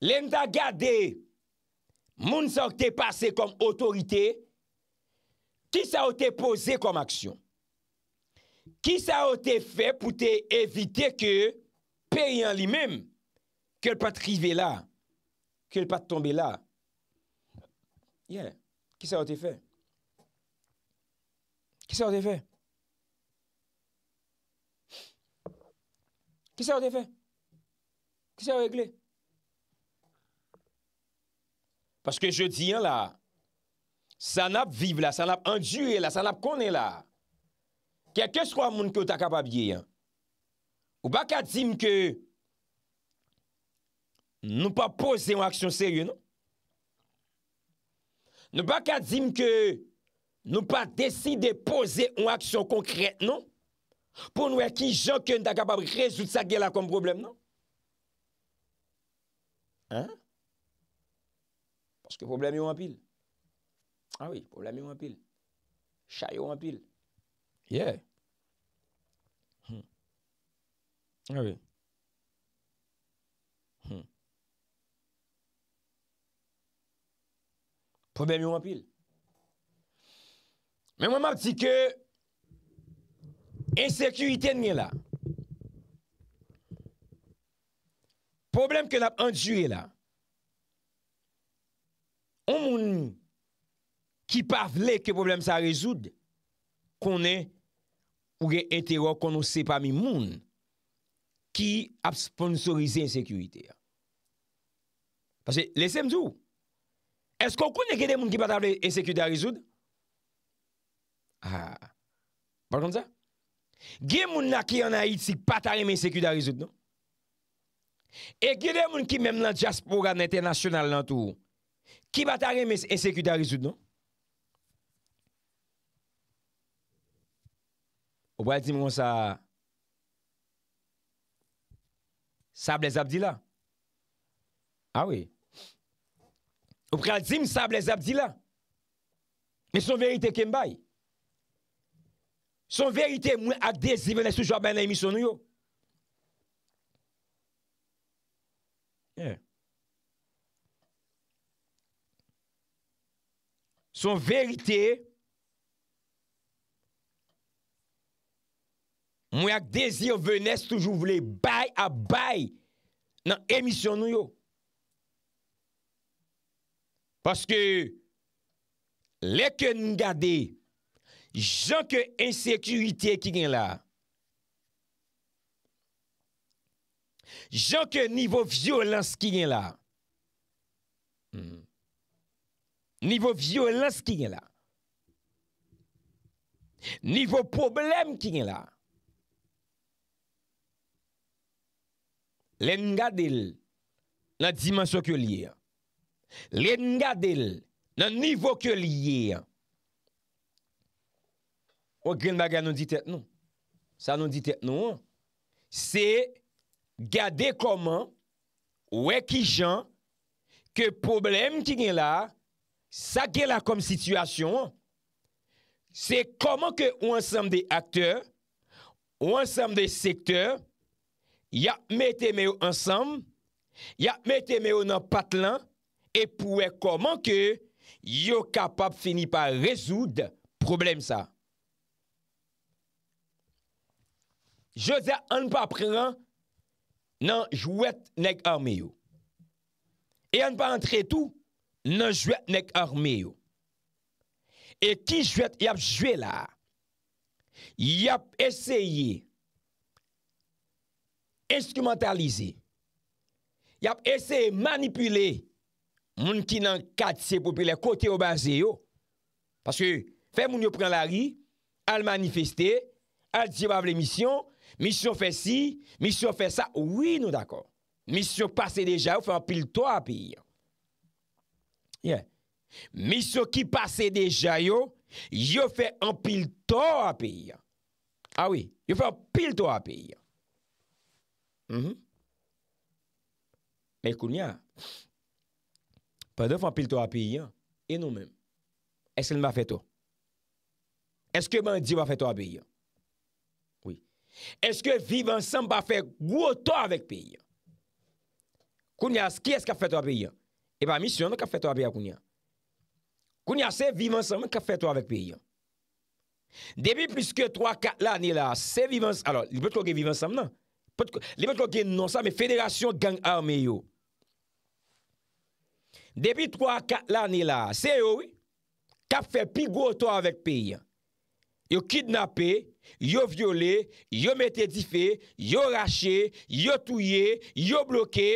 Lenda gade moun sante pase kom otorite yo. Ki sa o te pose kom aksyon? Ki sa o te fe pou te evite ke pe yon li mem? Ke l pa trive la? Ke l pa tombe la? Yeah. Ki sa o te fe? Ki sa o te fe? Ki sa o te fe? Ki sa o regle? Paske je di yon la San ap vive la, san ap enjue la, san ap konen la. Kè kè chkwa moun kè ou ta kapab ye yon? Ou baka di m ke nou pa pose yon aksyon serye, non? nou? Nou baka di m ke nou pa deside pose yon aksyon konkrete, nou? Poun wè ki jan kè nou ta kapab rezout sa gè la kom problem, nou? Hein? Panske problem yon apil. Awi, ah problem yo wapil. Chay yo wapil. Ye. Awi. Problem yo wapil. Men waman ap si ke insekurite nye la. Problem ke la anjye la. Omouni ki pa vle ke problem sa rezoud konen ou ge entero kono se pa mi moun ki ap sponsorize insekurite ya. Pase lesem zou. Esko konen ge de moun ki pa table insekurite a rezoud? Ha. Ah, Bal kon za? Ge moun na ki anayit si patare me insekurite a rezoud non? E ge de moun ki mem nan diaspora nan etenasyonal nan tou ki patare me insekurite a rezoud non? Ou pou alzim moun sa sab les abdila. A ah we. Ou pou alzim sab les abdila. E son verite ke mbay. Son verite moun akde zivene soujwa banay miso nou yo. Son verite moun akde zivene soujwa banay miso nou yo. Mwen ak dezi yo vènes toujou vle bay a bay nan emisyon nou yo. Paske leke nou gade, jank yo ensekurite ki gen la. Jank yo nivou vyo lans ki gen la. Hmm, nivou vyo lans ki gen la. Nivou problem ki gen la. Len nga del nan dimansyon kyo liye. Len nga del nan nivou kyo liye. Ou gen baga nan di tet nou. Sa nan di tet nou. Se gade koman ou ekijan ke problem ki gen la, sa gen la kom situasyon, se koman ke ou ansam de akteur, ou ansam de sekteur, Ya metem yo ansam, ya metem yo nan patlan, e pouwe koman ke yo kapap fini pa rezoud problem sa. Je zè an pa preran nan jwet nek arme yo. E an pa antre tou nan jwet nek arme yo. E ki jwet yap jwela. Yap eseye. instrumentalize. Yap ese manipule moun ki nan kat se populer kote yo baze yo. Paske, fe moun yo pren la ri, al manifeste, al di wav le misyon, misyon fe si, misyon fe sa, oui nou d'akor. Misyon pase deja yo, fe an pil to api. Yeah. Misyon ki pase deja yo, yo fe an pil to api. Ah oui, yo fe an pil to api ya. Mè Kounia, pa de fwa pil to api yon, e nou men, eske l m a fè to? Eske m an di w a fè to api yon? Oui. Eske vivan san b a fè wot to api yon? Kounia, ki eske a fè to api yon? E pa misyon nou ka fè to api yon Kounia? Kounia, se vivan san m, ka fè to api yon? Depi pluske 3-4 lani la, se vivan san, alo, li betroke vivan san m nan? Le mèd kò gen nan sa, mè fèderasyon gen arme yo. Depi 3-4 lani la, se yo, kap fè pi gwo to avèk peyi. Yo kidnapè, yo viole, yo mète difè, yo rachè, yo touye, yo blokè,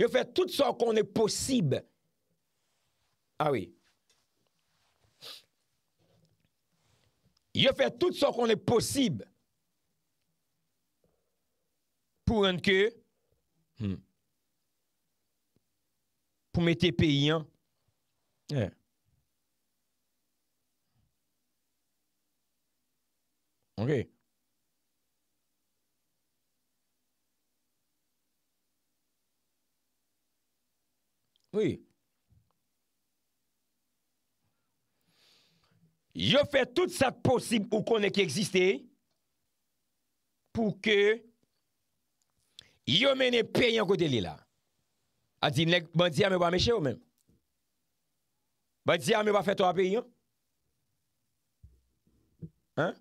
yo fè tout sa konè posibè. Awi. Ah yo fè tout sa konè posibè. pour que hmm. pour mettre pays hein? OK. Oui. Je fais tout ça possible pour qu'on ait existait pour que Yo menen pe yon kote li la. A di nek, ban diya me ba meche yo men. Ban diya me ba feto a pe yon. Hein?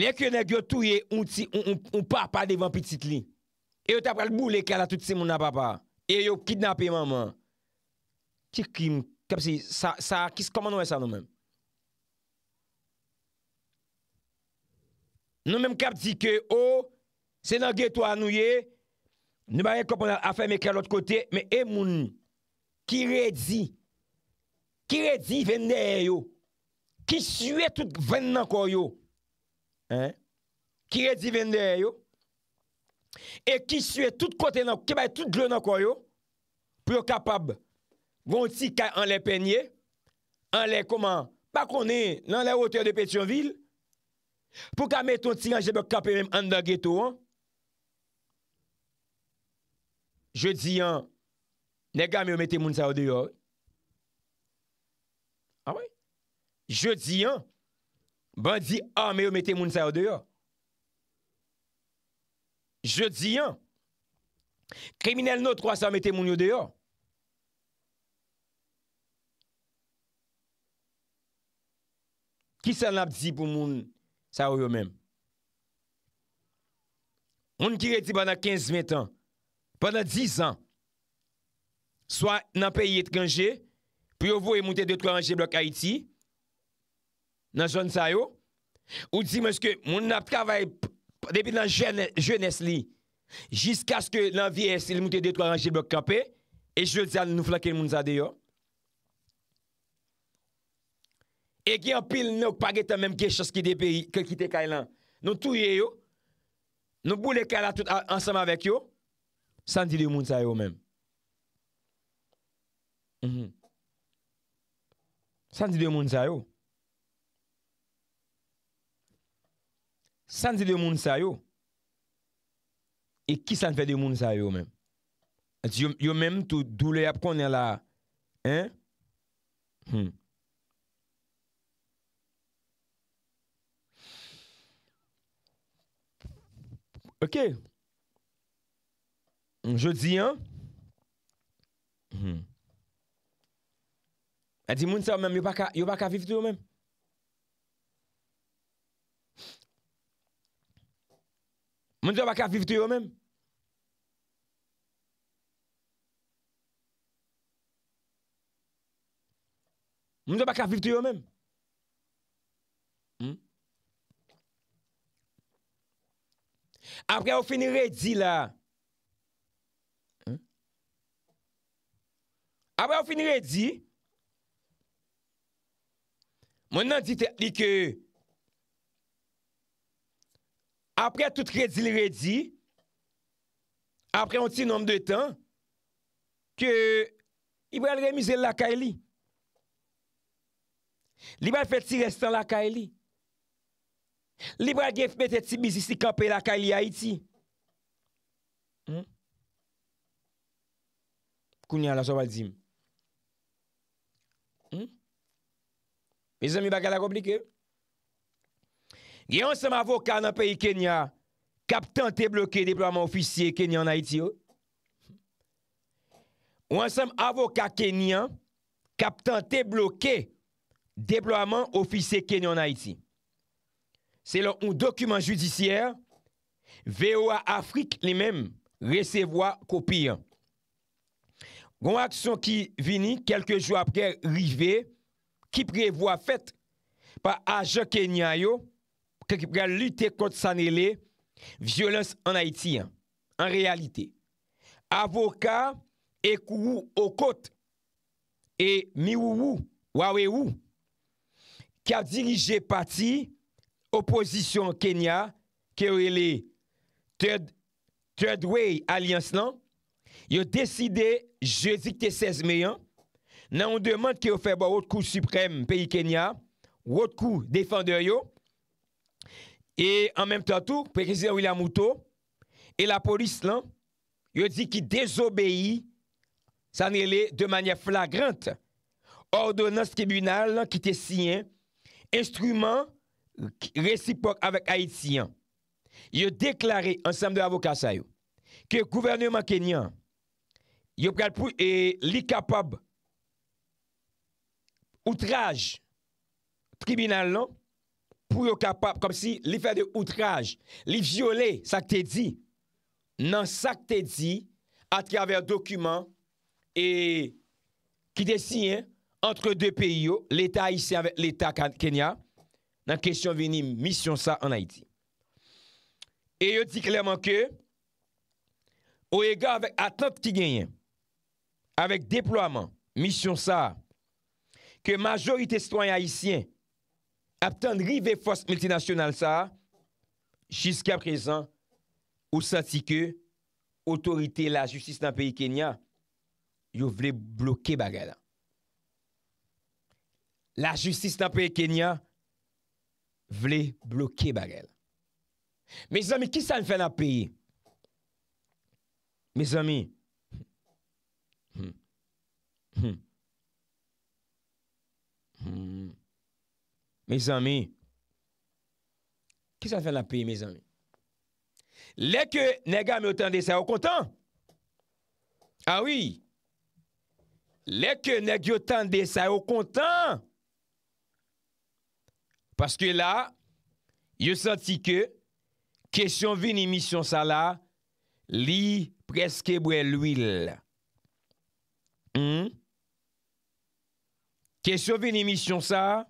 Lek yo nek yo touye, ou pa pa devan pitit li. E yo tapal bou leke la touti se moun na papa. E yo kidnap e man man. Kikim, kapsi, sa, sa, kis koman wè e sa nou men? Nou men kapsi ke o, oh, Se nan geto anouye, nou ba ren kopon a fe me kre lout kote, me e moun, ki redzi, ki redzi ven den yo, ki suwe tout ven nan koryo, ki redzi ven den yo, e ki suwe tout kote nan koryo, ki bay tout glon nan koryo, pou yo kapab, voun si kaj an le penye, an le koman, pa konen nan le wote de Petionville, pou ka meton si lan jebe kapem an dan geto an, Je di an, nega me ou mette moun sa ou deyo. A wey? Je di an, ban di an ah, me ou mette moun sa ou deyo. Je di an, kriminel nou 300 mette moun yo deyo. Ki san ap di pou moun sa ou yo men? Moun ki re di banan 15-20 an. Bwana 10 an, swa nan peyi etkange, pou yo vou e mwote 2-3 anje blok Haiti, nan zon sa yo, ou di mwen seke, mwen ap travay, depi nan jones li, jiskas ke nan vi es, il mwote 2-3 anje blok KP, e jol zan nou flake l moun zade yo, e gen pil nou, pag etan menm gen choski de peyi, ke kite kailan, nou touye yo, nou boule kailan tout ansama vek yo, San ti de moun sa yo men? Mhm. San ti de moun sa yo? San ti de moun sa yo? E ki san fe de moun sa yo men? E ti yo men tou dou le ap konen la? Hmm. Ok. Ok. Je di yon. Hmm. E di moun sa ou men, yo baka viv tou yo men. Moun sa ou baka viv tou yo men. Moun sa ou baka viv tou yo men. Apre ou finire di la. Abra ou fin redi, mwen nan di te li ke, apre tout redi li redi, apre an ti nom de tan, ke ibra l remize l laka li. Liban fet ti restan laka li. Liban gen fmet et ti bizis li kampe laka li a iti. Hmm? Kounyan la sobal di m. E se mi baka la komplike. Ge yon seme avoka nan peyi Kenya kaptante bloke deploaman ofisye Kenya na iti yo. Yon seme avoka Kenya kaptante bloke deploaman ofisye Kenya na iti. Se lon un dokumen judisyer VOA Afrik li men resevoa kopiyan. Gon aksyon ki vini kelke jou apre rivey ki prevo a fèt pa aje Kenya yo ki pre lute kont san ele violens an Haiti an, an realite. Avoka Ekouou Okote e Miwou Wawewou ki a dirije pati oposisyon Kenya ki ou ele Third Way Alliance nan yo deside je dikte 16 mayan nan ou demante ki ou febwa wot kou suprèm peyi Kenya, wot kou defandè yo, e an mèm tatou, prezident William Mouto, e la polis lan, yo di ki désobèyi sanè lè de manyè flagrante, ordonnans tribunal lan ki te siyen, instrument resipok avèk Haitien, yo deklare ansam de avokasyon, ke gouverneman Kenya yo pral pou li kapab outrage tribunal non, pou yo kapap, kom si li fè de outrage, li viole, sa k te di, nan sa k te di, atkiaver dokumen, e ki te siyen, antre de peyo, l'Etat isi avè l'Etat Kenya, nan kesyon veni, misyon sa anaydi. E yo di klerman ke, ou ega avè atlant ki genyen, avèk deployman, misyon sa, ke majorite stwany haisyen aptan rive fos multinasyonal sa, jiska prezan, ou santi ke, otorite la justis nan peyi Kenya, yo vle bloke bagel. La justis nan peyi Kenya, vle bloke bagel. Me zami, ki sa nfe nan peyi? Me zami, me zami, hmm, hmm, hmm. Hmm. Mes ami, kè sa fè la pi, mes ami? Lè kè nè gà mè otan de sa yo kontan? A wè? Lè kè nè gè otan de sa yo kontan? Paske la, yo santi kè, kè syon vè nè misyon sa la, li preske bwe l'wil. Mè? Hmm? qui sauvé une émission ça,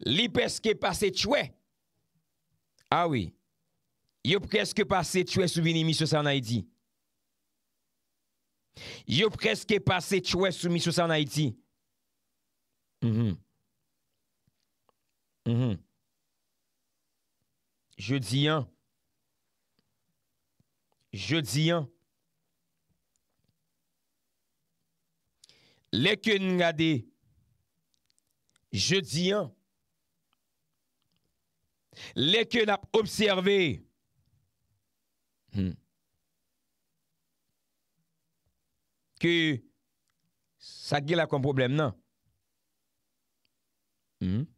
li presque passé tué. Ah oui. Yo presque passé tué sur une émission ça en Haïti. Yo presque passé tué sur une émission ça en Haïti. Mm -hmm. Je dis un. Hein. Je dis un. Hein. Les que nous Je di an, leke nap observe, hmm. ke sa gel a kom problem non? hmm. nan.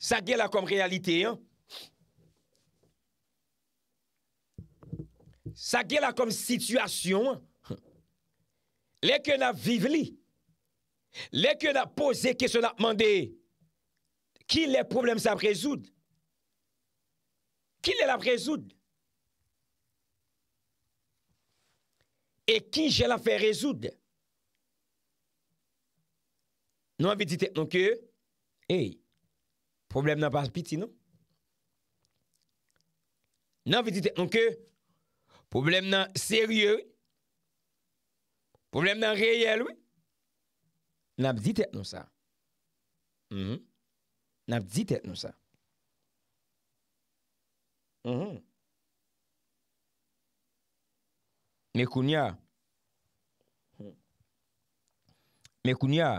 Sa gel a kom realite an. Sa gel a kom situasyon an. Lè kè nan vive li. Lè kè nan pose kèsyon nan mande. Ki lè problem sa prezoud? Ki lè la prezoud? E ki jè la fè rezoud? Nan vè di tèk non kè? E, problem nan pas piti nou? Nan vè di tèk non kè? Problem nan seriè? Poublem nan reyel, wè? Nap di tèt nou sa. Hmm? Nap di tèt nou sa. Hmm? Mè koun ya. Mè koun ya.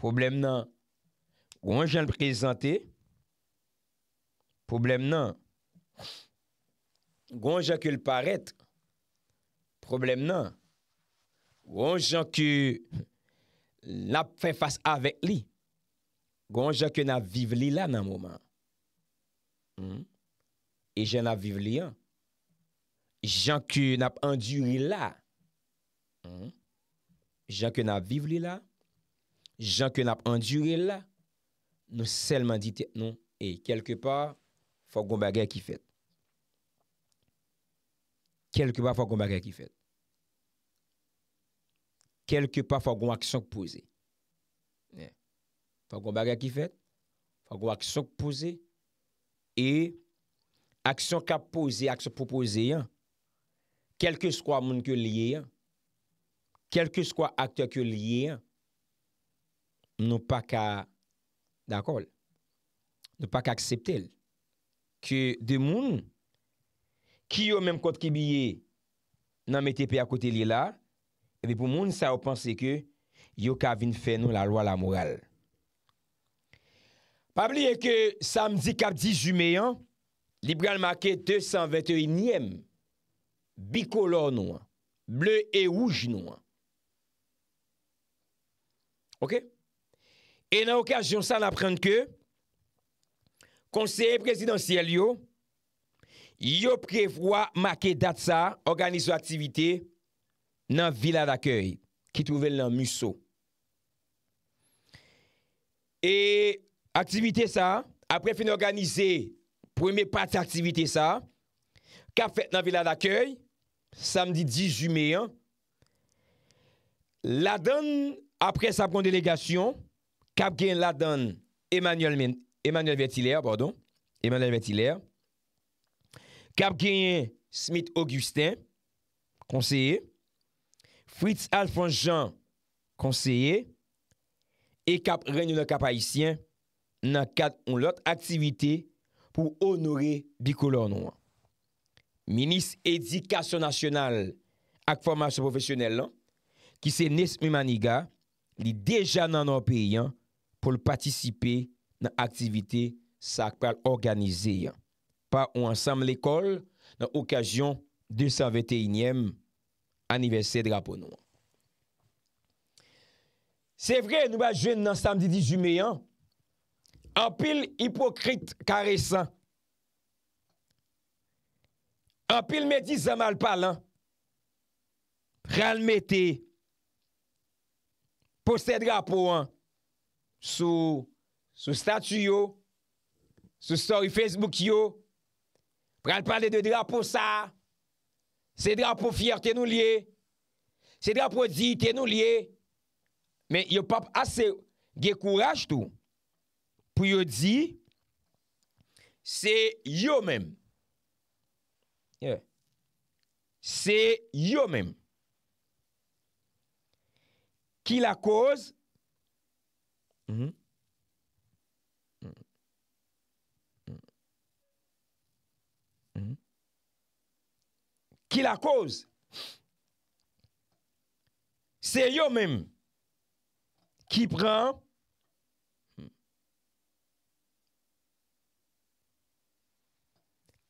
Poublem nan gwen jen l prezante. Poublem nan gwen jen ke l paret. Poublem nan Gon janku nap fè fass avèk li. Gon janku nap viv li la nan mouman. Hmm? E jen nap viv li an. Janku nap anduri la. Hmm? Janku nap viv li la. Janku nap anduri la. Nou selman di te non. E kelke pa fòk goun bagè ki fèt. Kelke pa fòk goun bagè ki fèt. kelke pa fwa gwo aksyon k pouze. Fwa gwo baga ki fet, fwa gwo aksyon k pouze, e aksyon ka pouze, aksyon pou pouze, kelke skwa moun ke liye, kelke skwa akte ke liye, nou pa ka, d'akol, nou pa ka akseptel, ke de moun ki yo menm kont ki biye nan mette pe akote liye la, de pou moun sa ou panse ke yo kavin fè nou la lwa la moral. Pabli e ke samdi kap di jumeyan, librean make 221, bikolor nou, ble e ouj nou. Ok? E nan okajon sa naprenke, konseye prezidansyel yo, yo prevoa make datsa organizo aktivite yon nan vila d'aköy ki touvel nan muso. E aktivite sa, apre fin organize, pweme pati aktivite sa, kap fet nan vila d'aköy, samdi 18 mayan, ladan apre sa pwendelegasyon, kap gen ladan Emmanuel Vertilère, kap gen Smith Augustin, konseye, Fritz Alfons Jean, konseye, ek ap renyo nan kapayisyen nan kat on lot aktivite pou onore bikolo anwa. Minis edikasyon nasyonal ak formasyon profesyonel an, ki se Nesmi Maniga li deja nan anpeyan pou l patisipe nan aktivite sakwal organizeyan. Pa ou ansam l ekol nan okajyon 221yem, Aniversè drapo nou an. Se vre nou ba jwen nan samdi 18 may an, an pil hipokrit karesan, an pil medis zaman al palan, pral metè, posè drapo an, sou statu yo, sou story Facebook yo, pral pale de drapo sa, pral pale de drapo sa, Se dra pou fyer, te nou liye. Se dra pou di, te nou liye. Men yo pap ase ge kouraj tou. Pou yo di, se yo men. Se yo men. Ki la koz? Ki la koz? Ki la koz? Se yo menm. Ki pran?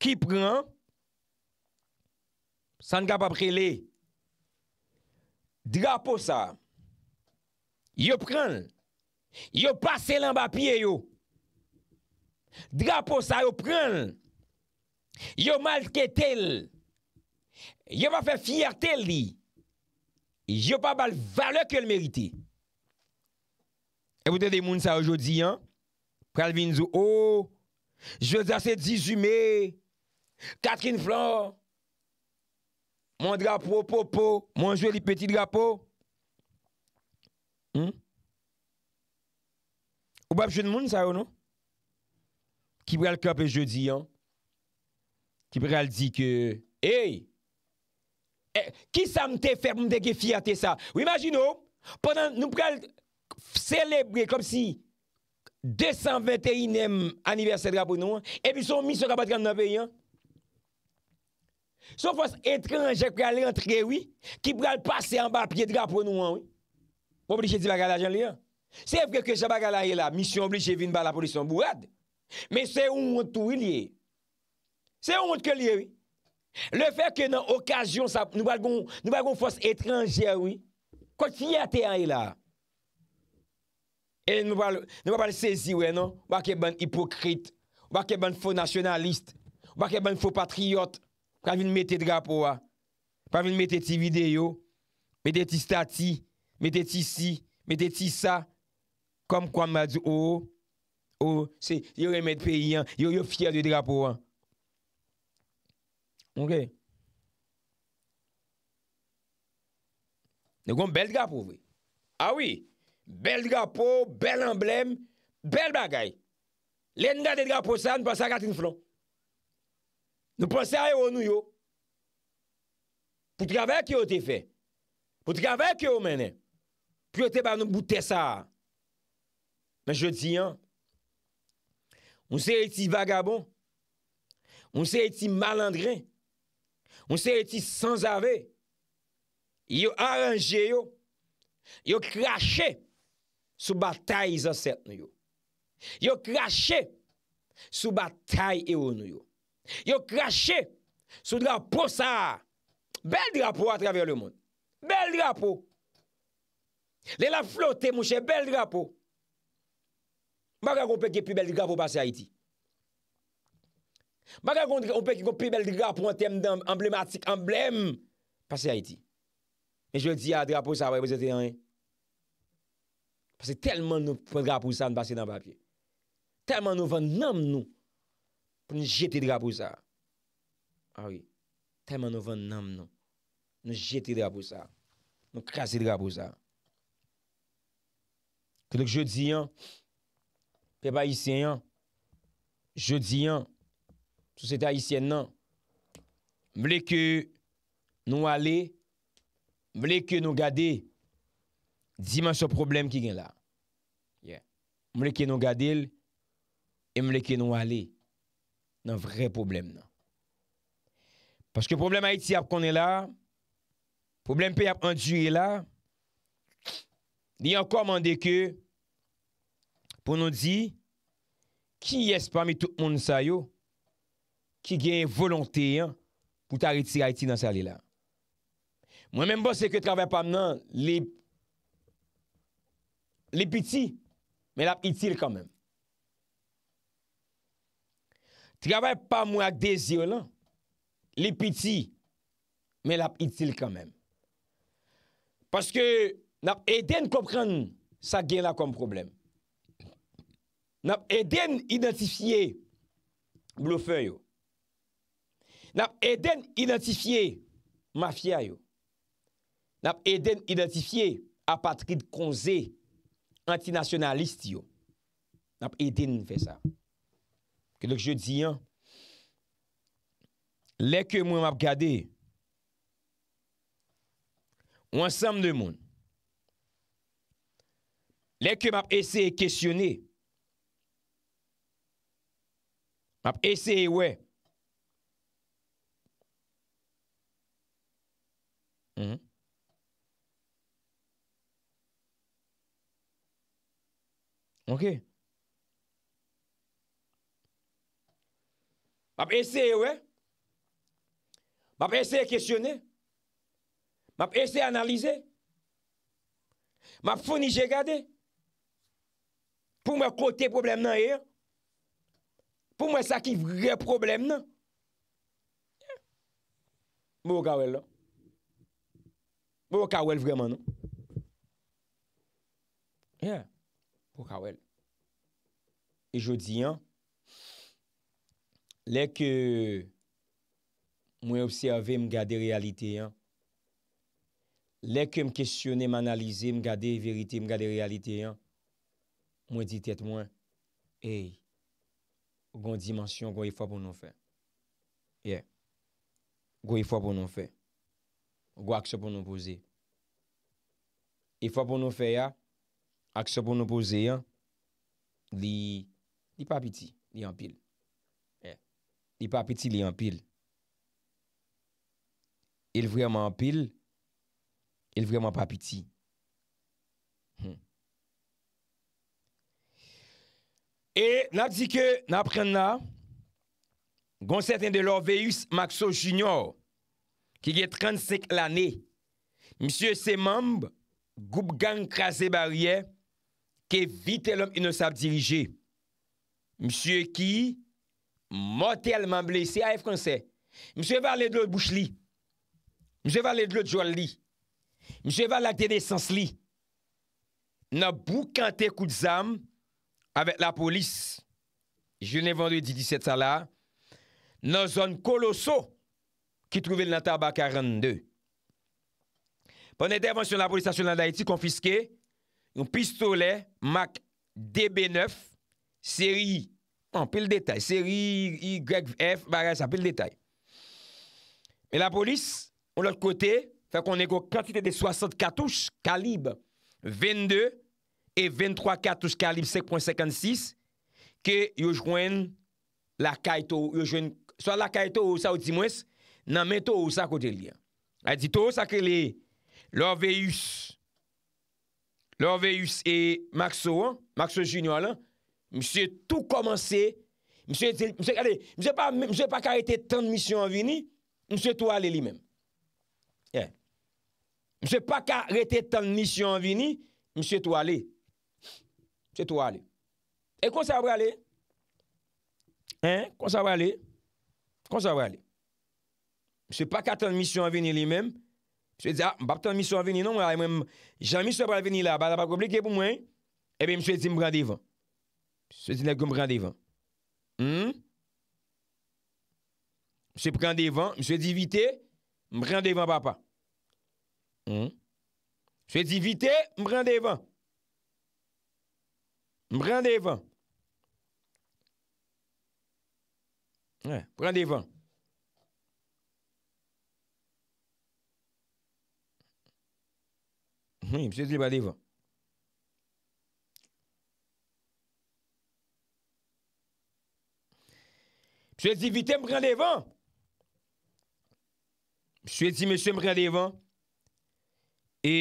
Ki pran? San nga pa prele. Drapos sa. Yo pran. Yo pase lan ba piye yo. Drapos sa yo pran. Yo malke tel. Yo malke tel. Yo va fe fiertel li. Yo pa bal vale ke l merite. Evote de moun sa ojodi an. Pralvin zou ou. Oh, Jezase dizume. Katrin flan. Mon drapo popo. Mon joli peti drapo. Hmm? Ou bab joun moun sa ou nou? Ki pral kap e jodi an. Ki pral di ke. Eyyy. Eh, ki sa mte fèm mte ge fiyate sa? Ou imagino, nou pral celebre kom si 221 aniversè drap ou nou an, epi son misyon kapatran nou vey an. Son fos etranje pral rentre wè, ki pral pase an bar priye drap ou nou an. Mwen blichè di bagala jan lè an. Se fwe ke sa bagala yè la, misyon blichè vin bar la polisyon bourad. Men se ou mwontou wè lè. Se ou mwontou wè lè wè. Le fèr kè nan okajyon, nou bal gon fòs etranjè wè, kòl fiyatè an e la. E nou bal sezi wè nan, wakè ban hipokrit, wakè ban fò nationalist, wakè ban fò patriot, wakè ban mè te drapo wè, wakè ban mè te ti video, mè te ti stati, mè te ti si, mè te ti sa, kom kwa mè di ou, ou, se, yo remè te peyi an, yo yo fiyat de drapo wè. Nou kon bel drapo ve. Awi, ah bel drapo, bel emblem, bel bagay. Le nou gade drapo sa, nou pa sa gati nou flon. Nou pa sa e o nou yo. Pout gavè ki yo te fe. Pout gavè ki yo menè. Pout gavè ki yo te ban nou boute sa. Men joti yon. Moun se eti vagabon. Moun se eti malandren. Mwen se eti san zave, yo aranje yo, yo krashe sou batay izaset nou yo. Yo krashe sou batay eyo nou yo. Yo krashe sou drapo sa. Bel drapo a travèl le moun. Bel drapo. Le la flote mwen se bel drapo. Mwen se eti san zave, yo aranje yo, yo krashe sou batay izaset nou yo. Maka kon pe ki kon pi bel di gra pou an tem d'emblematik, emblem, pase e a iti. E jodi a drapo sa, wè, wè zete yon? Pase telman nou pou drapo sa nou pase dan papye. Telman nou vann nanm nou pou nou jeti drapo sa. A ah wè, telman nou vann nanm nou. Nou jeti drapo sa. Nou krasi drapo sa. Kèlèk jodi yon, pe pa yisi yon, jodi yon, Sousete haisyen nan, mwile ke nou ale, mwile ke nou gade, di man sou problem ki gen la. Mwile ke nou gade, mwile ke nou ale, nan vre problem nan. Paske problem ha iti ap konen la, problem pe ap anjouye la, ni ankomande ke pou nou di, ki yes pa mi tout moun sa yo? ki gen yon volonté pou ta ritir a iti nan sa li la. Mwen menm bo seke travèp am nan, li piti, men ap itil kan men. Travèp pa mwen ak dezi yo lan, li piti, men ap itil kan men. Paske nap eden kopran sa gen la kom problem. Nap eden identifiye blou feyo, Nap eden identifiye mafya yo. Nap eden identifiye apatrid konze antinasyonalist yo. Nap eden fè sa. Kèdèk jè diyan. Lèkè mwen map gade. Wansam de moun. Lèkè map ese e kèsyonè. Map ese e wè. Mm-hmm. Ok Mab ese we Mab ese kesyone Mab ese analize Mab founi jegade Pou mwen kote problem nan e Pou mwen sakif re problem nan Mou gawel la Mwen wakawel vreman nou. Yeah, wakawel. E jodi an, leke mwen observe mwen gade realite an, leke mwen kestyone, mwen analize, mwen gade verite, mwen gade realite an, mwen di tet mwen, hey, goun dimansyon, goun ifwa pou nou fe. Yeah, goun ifwa pou nou fe. Gwa ak se bon nou pose. E fwa bon nou fe ya, ak se bon nou pose, li papiti, li anpil. Li papiti, eh, li anpil. Il vweman anpil, il vweman papiti. Hmm. E nan di ke nan pren na, gon seten de lor veyus makso jinyor. ki gye 35 l ane, msye se mamb, goup gang krasè barye, ke vite l om inosab dirije, msye ki, motelman blese, ae franse, msye valet l od bouch li, msye valet l od jwal li, msye valet l ak denesans li, nan bou kante kout zam, avek la polis, jenè vandou 17 salar, nan zon koloso, ki truvel nan taba 42. Pon intervansyon la polisasyon nan Daïti, konfiske, yon pistolè, mak DB9, seri YF, ba res apil detay. Men la polis, on lòt kote, fèk on ekon kratite de 64 kalib, 22, e 23 katous kalib 5.56, ke yo jwen la kaito, yo jwen, sa la kaito ou sa ou di mwes, nan men to ou sakote li an. A di to ou sakote li, lor veyus, lor veyus e makso an, makso jinyol an, mse tou komanse, mse gade, mse pa karete tan mission avini, mse tou ale li men. Mse pa karete tan mission avini, mse tou ale. Mse tou ale. E konsa wale? Konsa wale? Konsa wale? Konsa wale? Mse pa katan misyon an veni li men. Mse di, ah, mbap tan misyon an veni non, jen misyon pral veni la, bada pa komplike pou mwen. Ebe, eh mse di, mbran devan. Mse di, nèkou mbran devan. Hmm? Mse pran devan, mse di, vite, mbran devan papa. Hmm? Mse di, vite, mbran devan. Mbran devan. Mbran devan. Mse di, mwen prelevan. Mse di, vite mwen prelevan. Mse di, monsen mwen prelevan. E,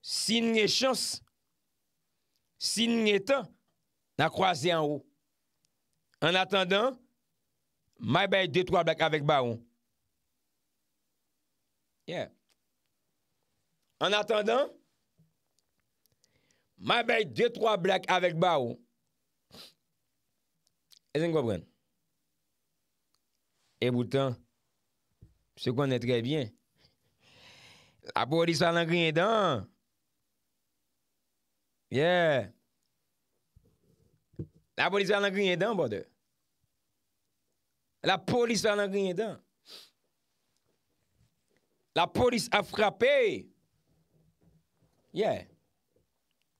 si nye chans, si nye tan, nan kwaze an ou. An atandan, mwen be detwa bek avek ba ou. Yeah. Yeah. An atandan, mabèy 2-3 blèk avèk ba ou. Ezen kwa pren? E boutan, se konen trè bien. La polis an angrin dan. Yeah! La polis an angrin dan, bode. La polis an angrin dan. La polis a frapèy. Ye,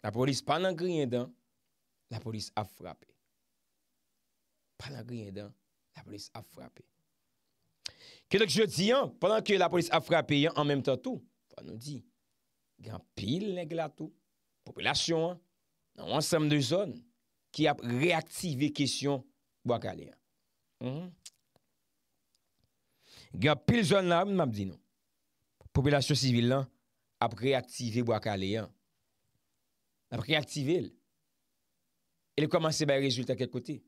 la polis pa nan griye dan, la polis ap frape. Pa nan griye dan, la polis ap frape. Kedok jodi yon, padan ke la polis ap frape yon, an menm tan tou, pa nou di, gen pil nek la tou, popelasyon an, nan wansam de zon, ki ap reaktive kesyon wakale. Mhm. Gen pil zon la, mabdi nou, popelasyon sivil lan, ap reaktive bo ak ale yan. Apre reaktive el. El komanse bay rezultat kel kote.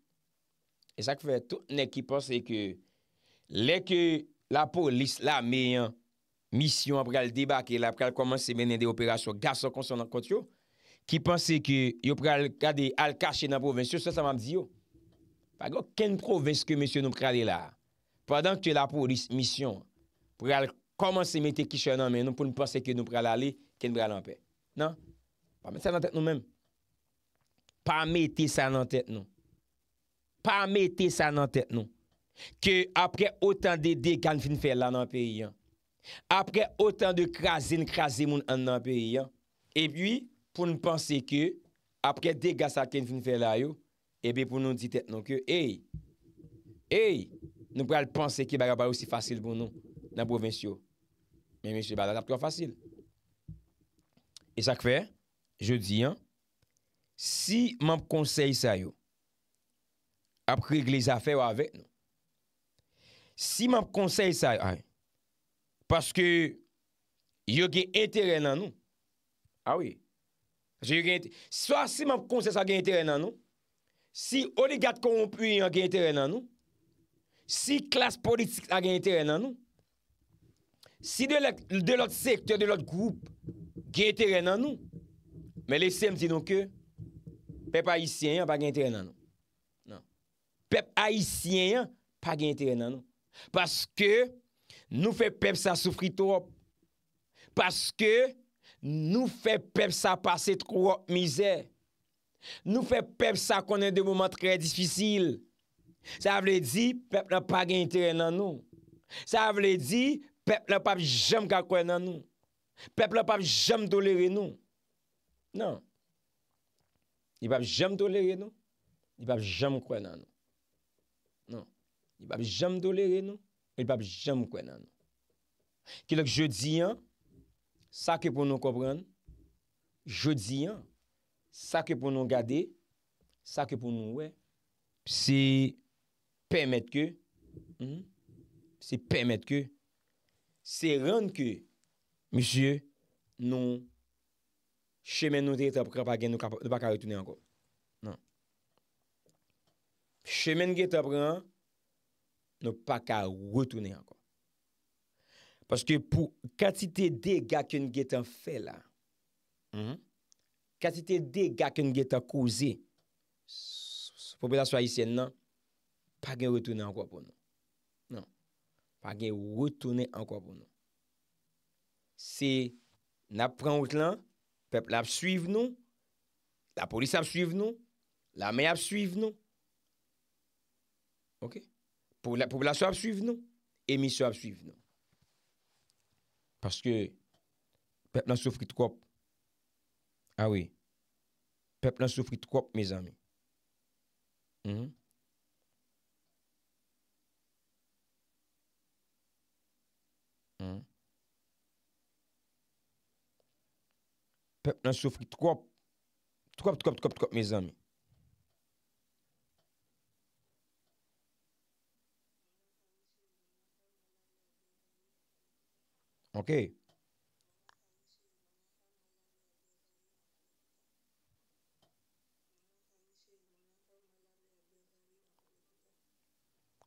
E sak fe tout ne ki panse ke le ke la polis la meyan misyon apre al debake la apre al komanse menen de operasyon gaso konsonan kont yo, ki panse ke yo apre al kade al kache nan provinsyon, sa sa mam zio. Fago ken provinsyon ke monsyon nou apre ale la? Padan ke la polis misyon apre al kase, Koman se mette ki chan nan men, nou pou nou panse ke nou pral ale, ken bral anpe. Nan? Pan non? mette sa nan tet nou men. Pan mette sa nan tet nou. Pan mette sa nan tet nou. Ke apre otan de dek an fin fel la nan pe yon. Apre otan de krasen krasen moun an nan pe yon. E bi pou nou panse ke apre dek a sa ken fin fel la yo, e eh bi pou nou ditet nou ke, Hey! Hey! Nou pral panse ke baga bar osi fasil pou nou nan provinsyo. Mè mè chè, ba, la dap kwa fasil. E sak fè, jè di, an, si mè mp konsey sa yo, ap kwek lè zafè w avèk nou, si mè mp konsey sa yo, an, paske yo gen entere nan nou, a wè, so si mè mp konsey sa gen entere nan nou, si oligat konpuy an gen entere nan nou, si klas politik an gen entere nan nou, Si de l'ot sektor, de l'ot group, gen teren nan nou, men lesèm, di nou ke, pep ayisyen yan, pa gen teren nan nou. Nan. Pep ayisyen yan, pa gen teren nan nou. Paske, nou fe pep sa soufri to op. Paske, nou fe pep sa pase tro op mizè. Nou fe pep sa konen devouman tre disfisil. Sa vle di, pep la pa gen teren nan nou. Sa vle di, pep la pa gen teren nan nou. Pep lè pap jem kakwen nan nou. Pep lè pap jem doleren nou. Nan. Li pap jem doleren nou. Li pap jem kwen nan nou. Nan. Li pap jem doleren nou. Li pap jem kwen nan nou. Kè lèk je di an. Sa ke pou nou kopren. Je di an. Sa ke pou nou gade. Sa ke pou nou we. Si pemet ke. Hmm, si pemet ke. Se rande ki, misye, nou, chemen nou te etabre pa gen nou pa ka retoune anko. Nan. Chemen ge etabre an, nou pa ka retoune anko. Paske pou katite de gaken ge etan fe la, mm-hmm, katite de gaken ge etan kouze, pou be la swa isen non, nan, pa gen retoune anko pou nou. pa gen wotoune an kwa pou nou. Se nap pran wot lan, pep la ap suiv nou, la polis ap suiv nou, la men ap suiv nou. Ok? Pou la sou ap suiv nou, e mi sou ap suiv nou. Paske, pep la soufri tkwop. A we, pep la soufri tkwop, me zami. Hmm? Pep nan souffre trop. Trop, trop, trop, trop, mes amis. OK.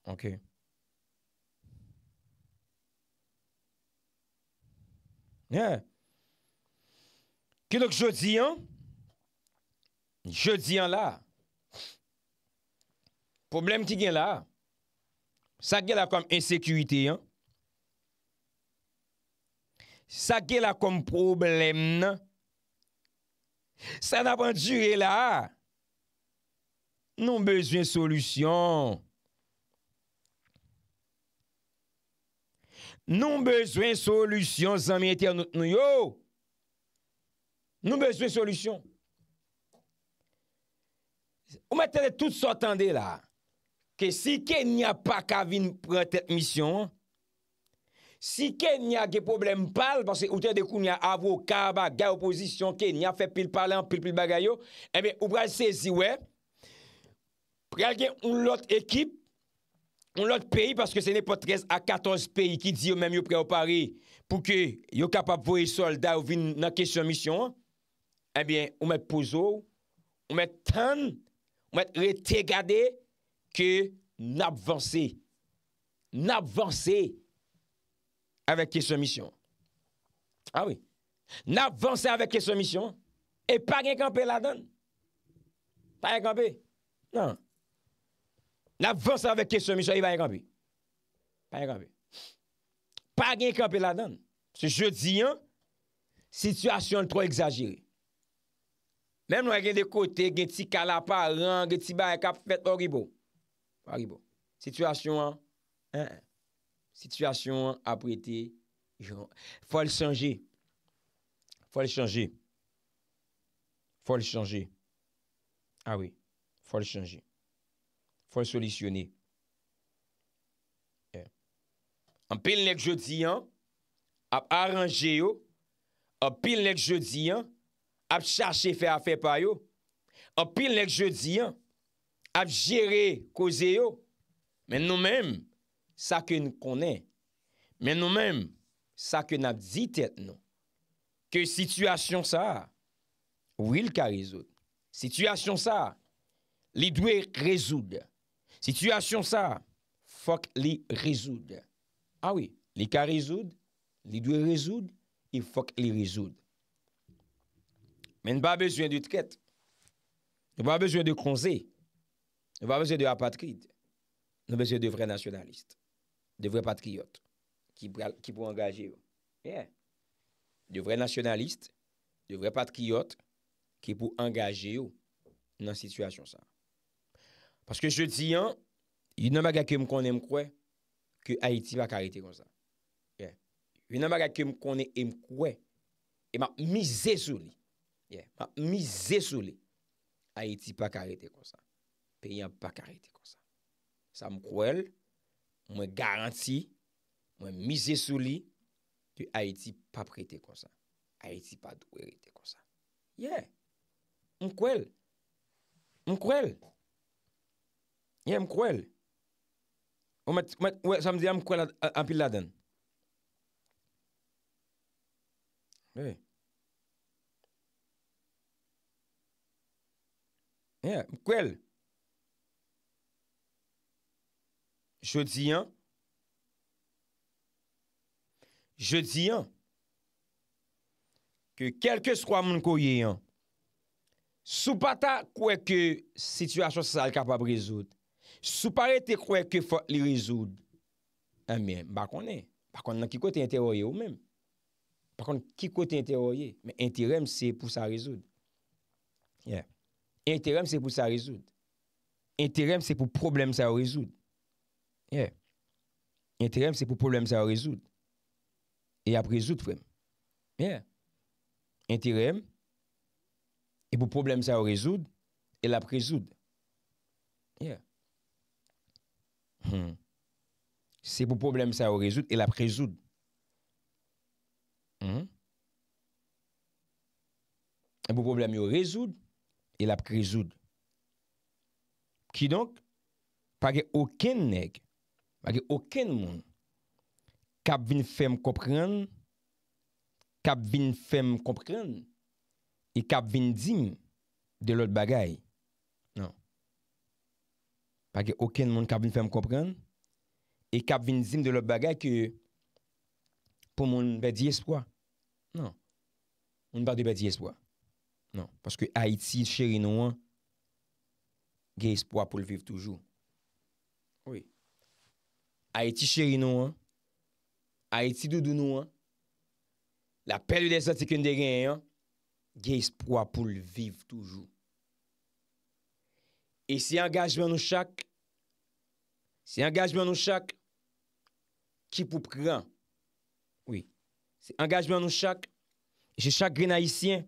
OK. Yeah. Keno k jodi an, jodi an la, problem ki gen la, sa gen la kom insekuiti an, sa gen la kom problem nan, sa nan banjou e la, nou bezwen solusyon. Nou bezwen solusyon, zanmen ete an nou yo. Nou mè zwe solusyon. Ou mè tèdè tout sotandè la, ke si ke n'y a pa ka vin prè tèt misyon, si ke n'y a ge problem pal, panse ou tèdè kou n'y a avou, ka ba, ga oposisyon, ke n'y a fè pil palan, pil pil bagay yo, e mè ou pral se zi wè, pral gen ou l'ot ekip, ou l'ot peyi, paske se n'è pa 13 a 14 peyi ki di yo mèm yo prè ou pari, pou ke yo kapap voye solda ou vin nan kesyon misyon, Ebyen, eh ou met pouzo, ou met tan, ou met rete gade, ke n'avansi, n'avansi avek kesomisyon. Awi, ah n'avansi avek kesomisyon, e pa gen kampe la dan. Pa gen kampe, nan. N'avansi avek kesomisyon, e va gen kampe. Pa gen kampe. Pa gen kampe la dan. Se je diyan, situasyon l'tro exagere. Men nou e gen de kote, gen ti kalapa lan, gen ti ba e kap fèt oribo. Oribo. Sityasyon an, an an. Sityasyon an apwete, joun. Fòl chanje. Fòl chanje. Fòl chanje. Awi. Ah Fòl chanje. Fòl solisyoné. E. An pil nek jodi an, ap aranje yo. An pil nek jodi an, ap chache fe afe payo, ap pil nek je diyan, ap jere koze yo, men nou men, sa ke nou konen, men nou men, sa ke nou ap ditet nou, ke situasyon sa, wil ka rezoud. Sityasyon sa, li dwe rezoud. Sityasyon sa, fok li rezoud. Awi, ah li ka rezoud, li dwe rezoud, fok li rezoud. Men ba bezwen di tkèt. Men ba bezwen di konzè. Men ba bezwen di apatrid. Men bezwen di vre nationalist. Di vre patriot. Ki pou angaje yo. De vre nationalist. Di vre patriot. Ki pou angaje yo nan situasyon sa. Paske jè di an, yon nan baga kem konen mkwe, ke Haiti baka aite konzè. Yon nan baga kem konen mkwe, yon nan mizè sou li. Mize sou li. Haiti pa karete kon sa. Pe yon pa karete kon sa. Sa mkwel, mwen garanti, mwen mize sou li, ki Haiti pa prete kon sa. Haiti pa dwe rete kon sa. Ye. Mkwel. Mkwel. Ye mkwel. Ou sa mdi yon mkwel apil laden. Ye. Ye. Mkwel, jodi yon, jodi yon, ke kelke skwa moun kouye yon, sou pata kweke situasyon sa al kapab rezoud, sou parete kweke fote li rezoud, amye, bakone, bakone nan ki kote interoye ou men, bakone ki kote interoye, men interom se pou sa rezoud. Yon, E interèm se pou sa rezou. E interèm se pou problem sa ou rezou. Yeah. E interèm se pou problem sa ou rezou. E ap rezou fwen. Yeah. Interèm se pou problem sa ou rezou. E ap rezou fwen. Yeah. Hmm. Se pou problem sa ou rezou. E ap rezou fwen. Hmm. Se pou problem yo rezou. e la prejoud. Ki donk, pake oken neg, pake oken moun, kap vin fem komprende, kap vin fem komprende, e kap vin zin de lot bagay. Non. Pake oken moun kap vin fem komprende, e kap vin zin de lot bagay ke pou moun bè di espoi. Non. Moun bè di espoi. Nan, paske Haiti chèri nou an, ge espwa pou l'viv toujou. Oui. Haiti chèri nou an, Haiti doudou nou an, la perle de sa tè kèndè gen yon, ge espwa pou l'viv toujou. E si engajmen nou chak, si engajmen nou chak, ki pou prè an. Oui. Si engajmen nou chak, e chè chak grenayisyen,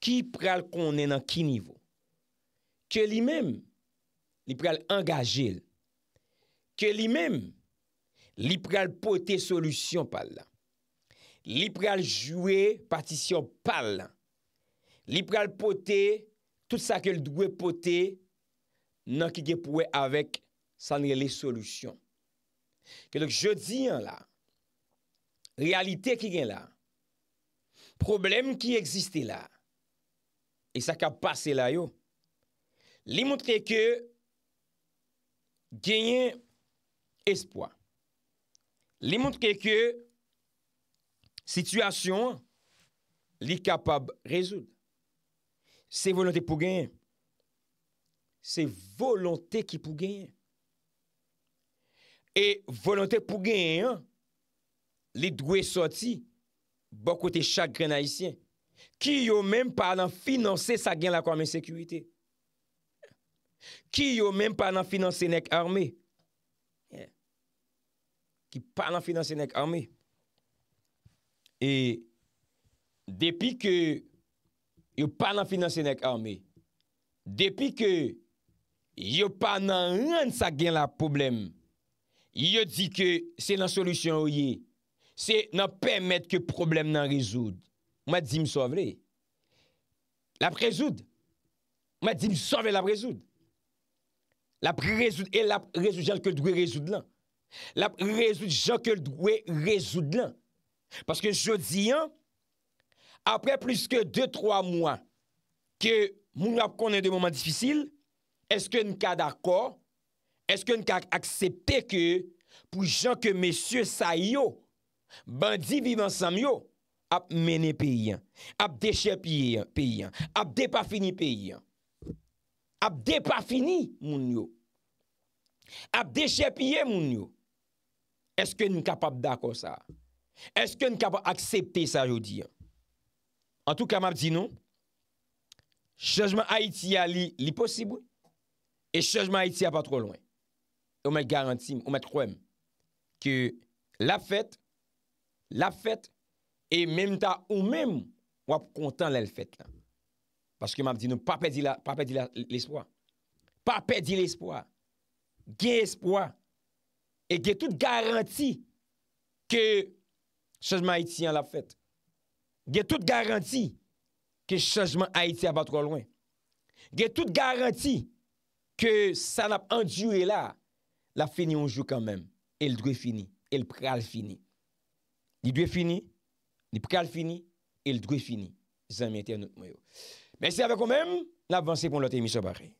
Ki pral konen nan ki nivou? Ke li men, li pral angaje, ke li men, li pral pote solusyon pal la. Li pral jwe patisyon pal la. Li pral pote, tout sa ke ldwe pote, nan ki ge pouwe avèk sanre le solusyon. Ke lòk jodi an la, realite ki gen la, problem ki existè la, E sa ka pase la yo, li moun tre ke genyen espwa. Li moun tre ke sitwasyon li kapab rezoud. Se volante pou genyen. Se volante ki pou genyen. E volante pou genyen li dwe soti bakote chakren haisyen. Ki yo menm pa nan finanse sa gen la kwa men sekuite. Ki yo menm pa nan finanse nek arme. Ki pa nan finanse nek arme. E depi ke yo pa nan finanse nek arme, depi ke yo pa nan ren sa gen la problem, yo di ke se nan solusyon ou ye, se nan pemet ke problem nan rezoud. Ou mwen di m sou avle. La prezoud. Ou mwen di m sou avle la prezoud. La prezoud. E la prezoud jan ke ldwe rezoud lan. La prezoud jan ke ldwe rezoud lan. Paske jodi an, apre plus ke 2-3 mwen, ke moun ap konen de mouman disfisil, eske n ka dakor, eske n ka aksepte ke, pou jan ke mesye sa yo, bandi vivan sa myo, ap mene peyi an, ap deche peyi an, ap de pa fini peyi an, ap de pa fini moun yo, ap deche peyi an moun yo, eske nou kapap da kon sa, eske nou kapap aksepte sa yo di an, an tou ka map di nou, chejman Haiti a li, li posibou, e chejman Haiti a pa tro lwen, ou met garantim, ou met kouem, ki la fèt, la fèt, E menm ta ou menm wap kontan lè l'fèt la. Baske m ap di nou pa pèdi l'espoi. Pa pèdi l'espoi. Gè espoi. E gè tout garanti ke chanjman Haiti an la fèt. Gè tout garanti ke chanjman Haiti an batro lwen. Gè tout garanti ke san ap anjou e la la fini ou jou kan menm. El dwe fini. El pral fini. Di dwe fini. Nip kal fini, el dwe fini. Zanmete anotmoyo. Mese ave konmem, nab vansi pon lote miso bare.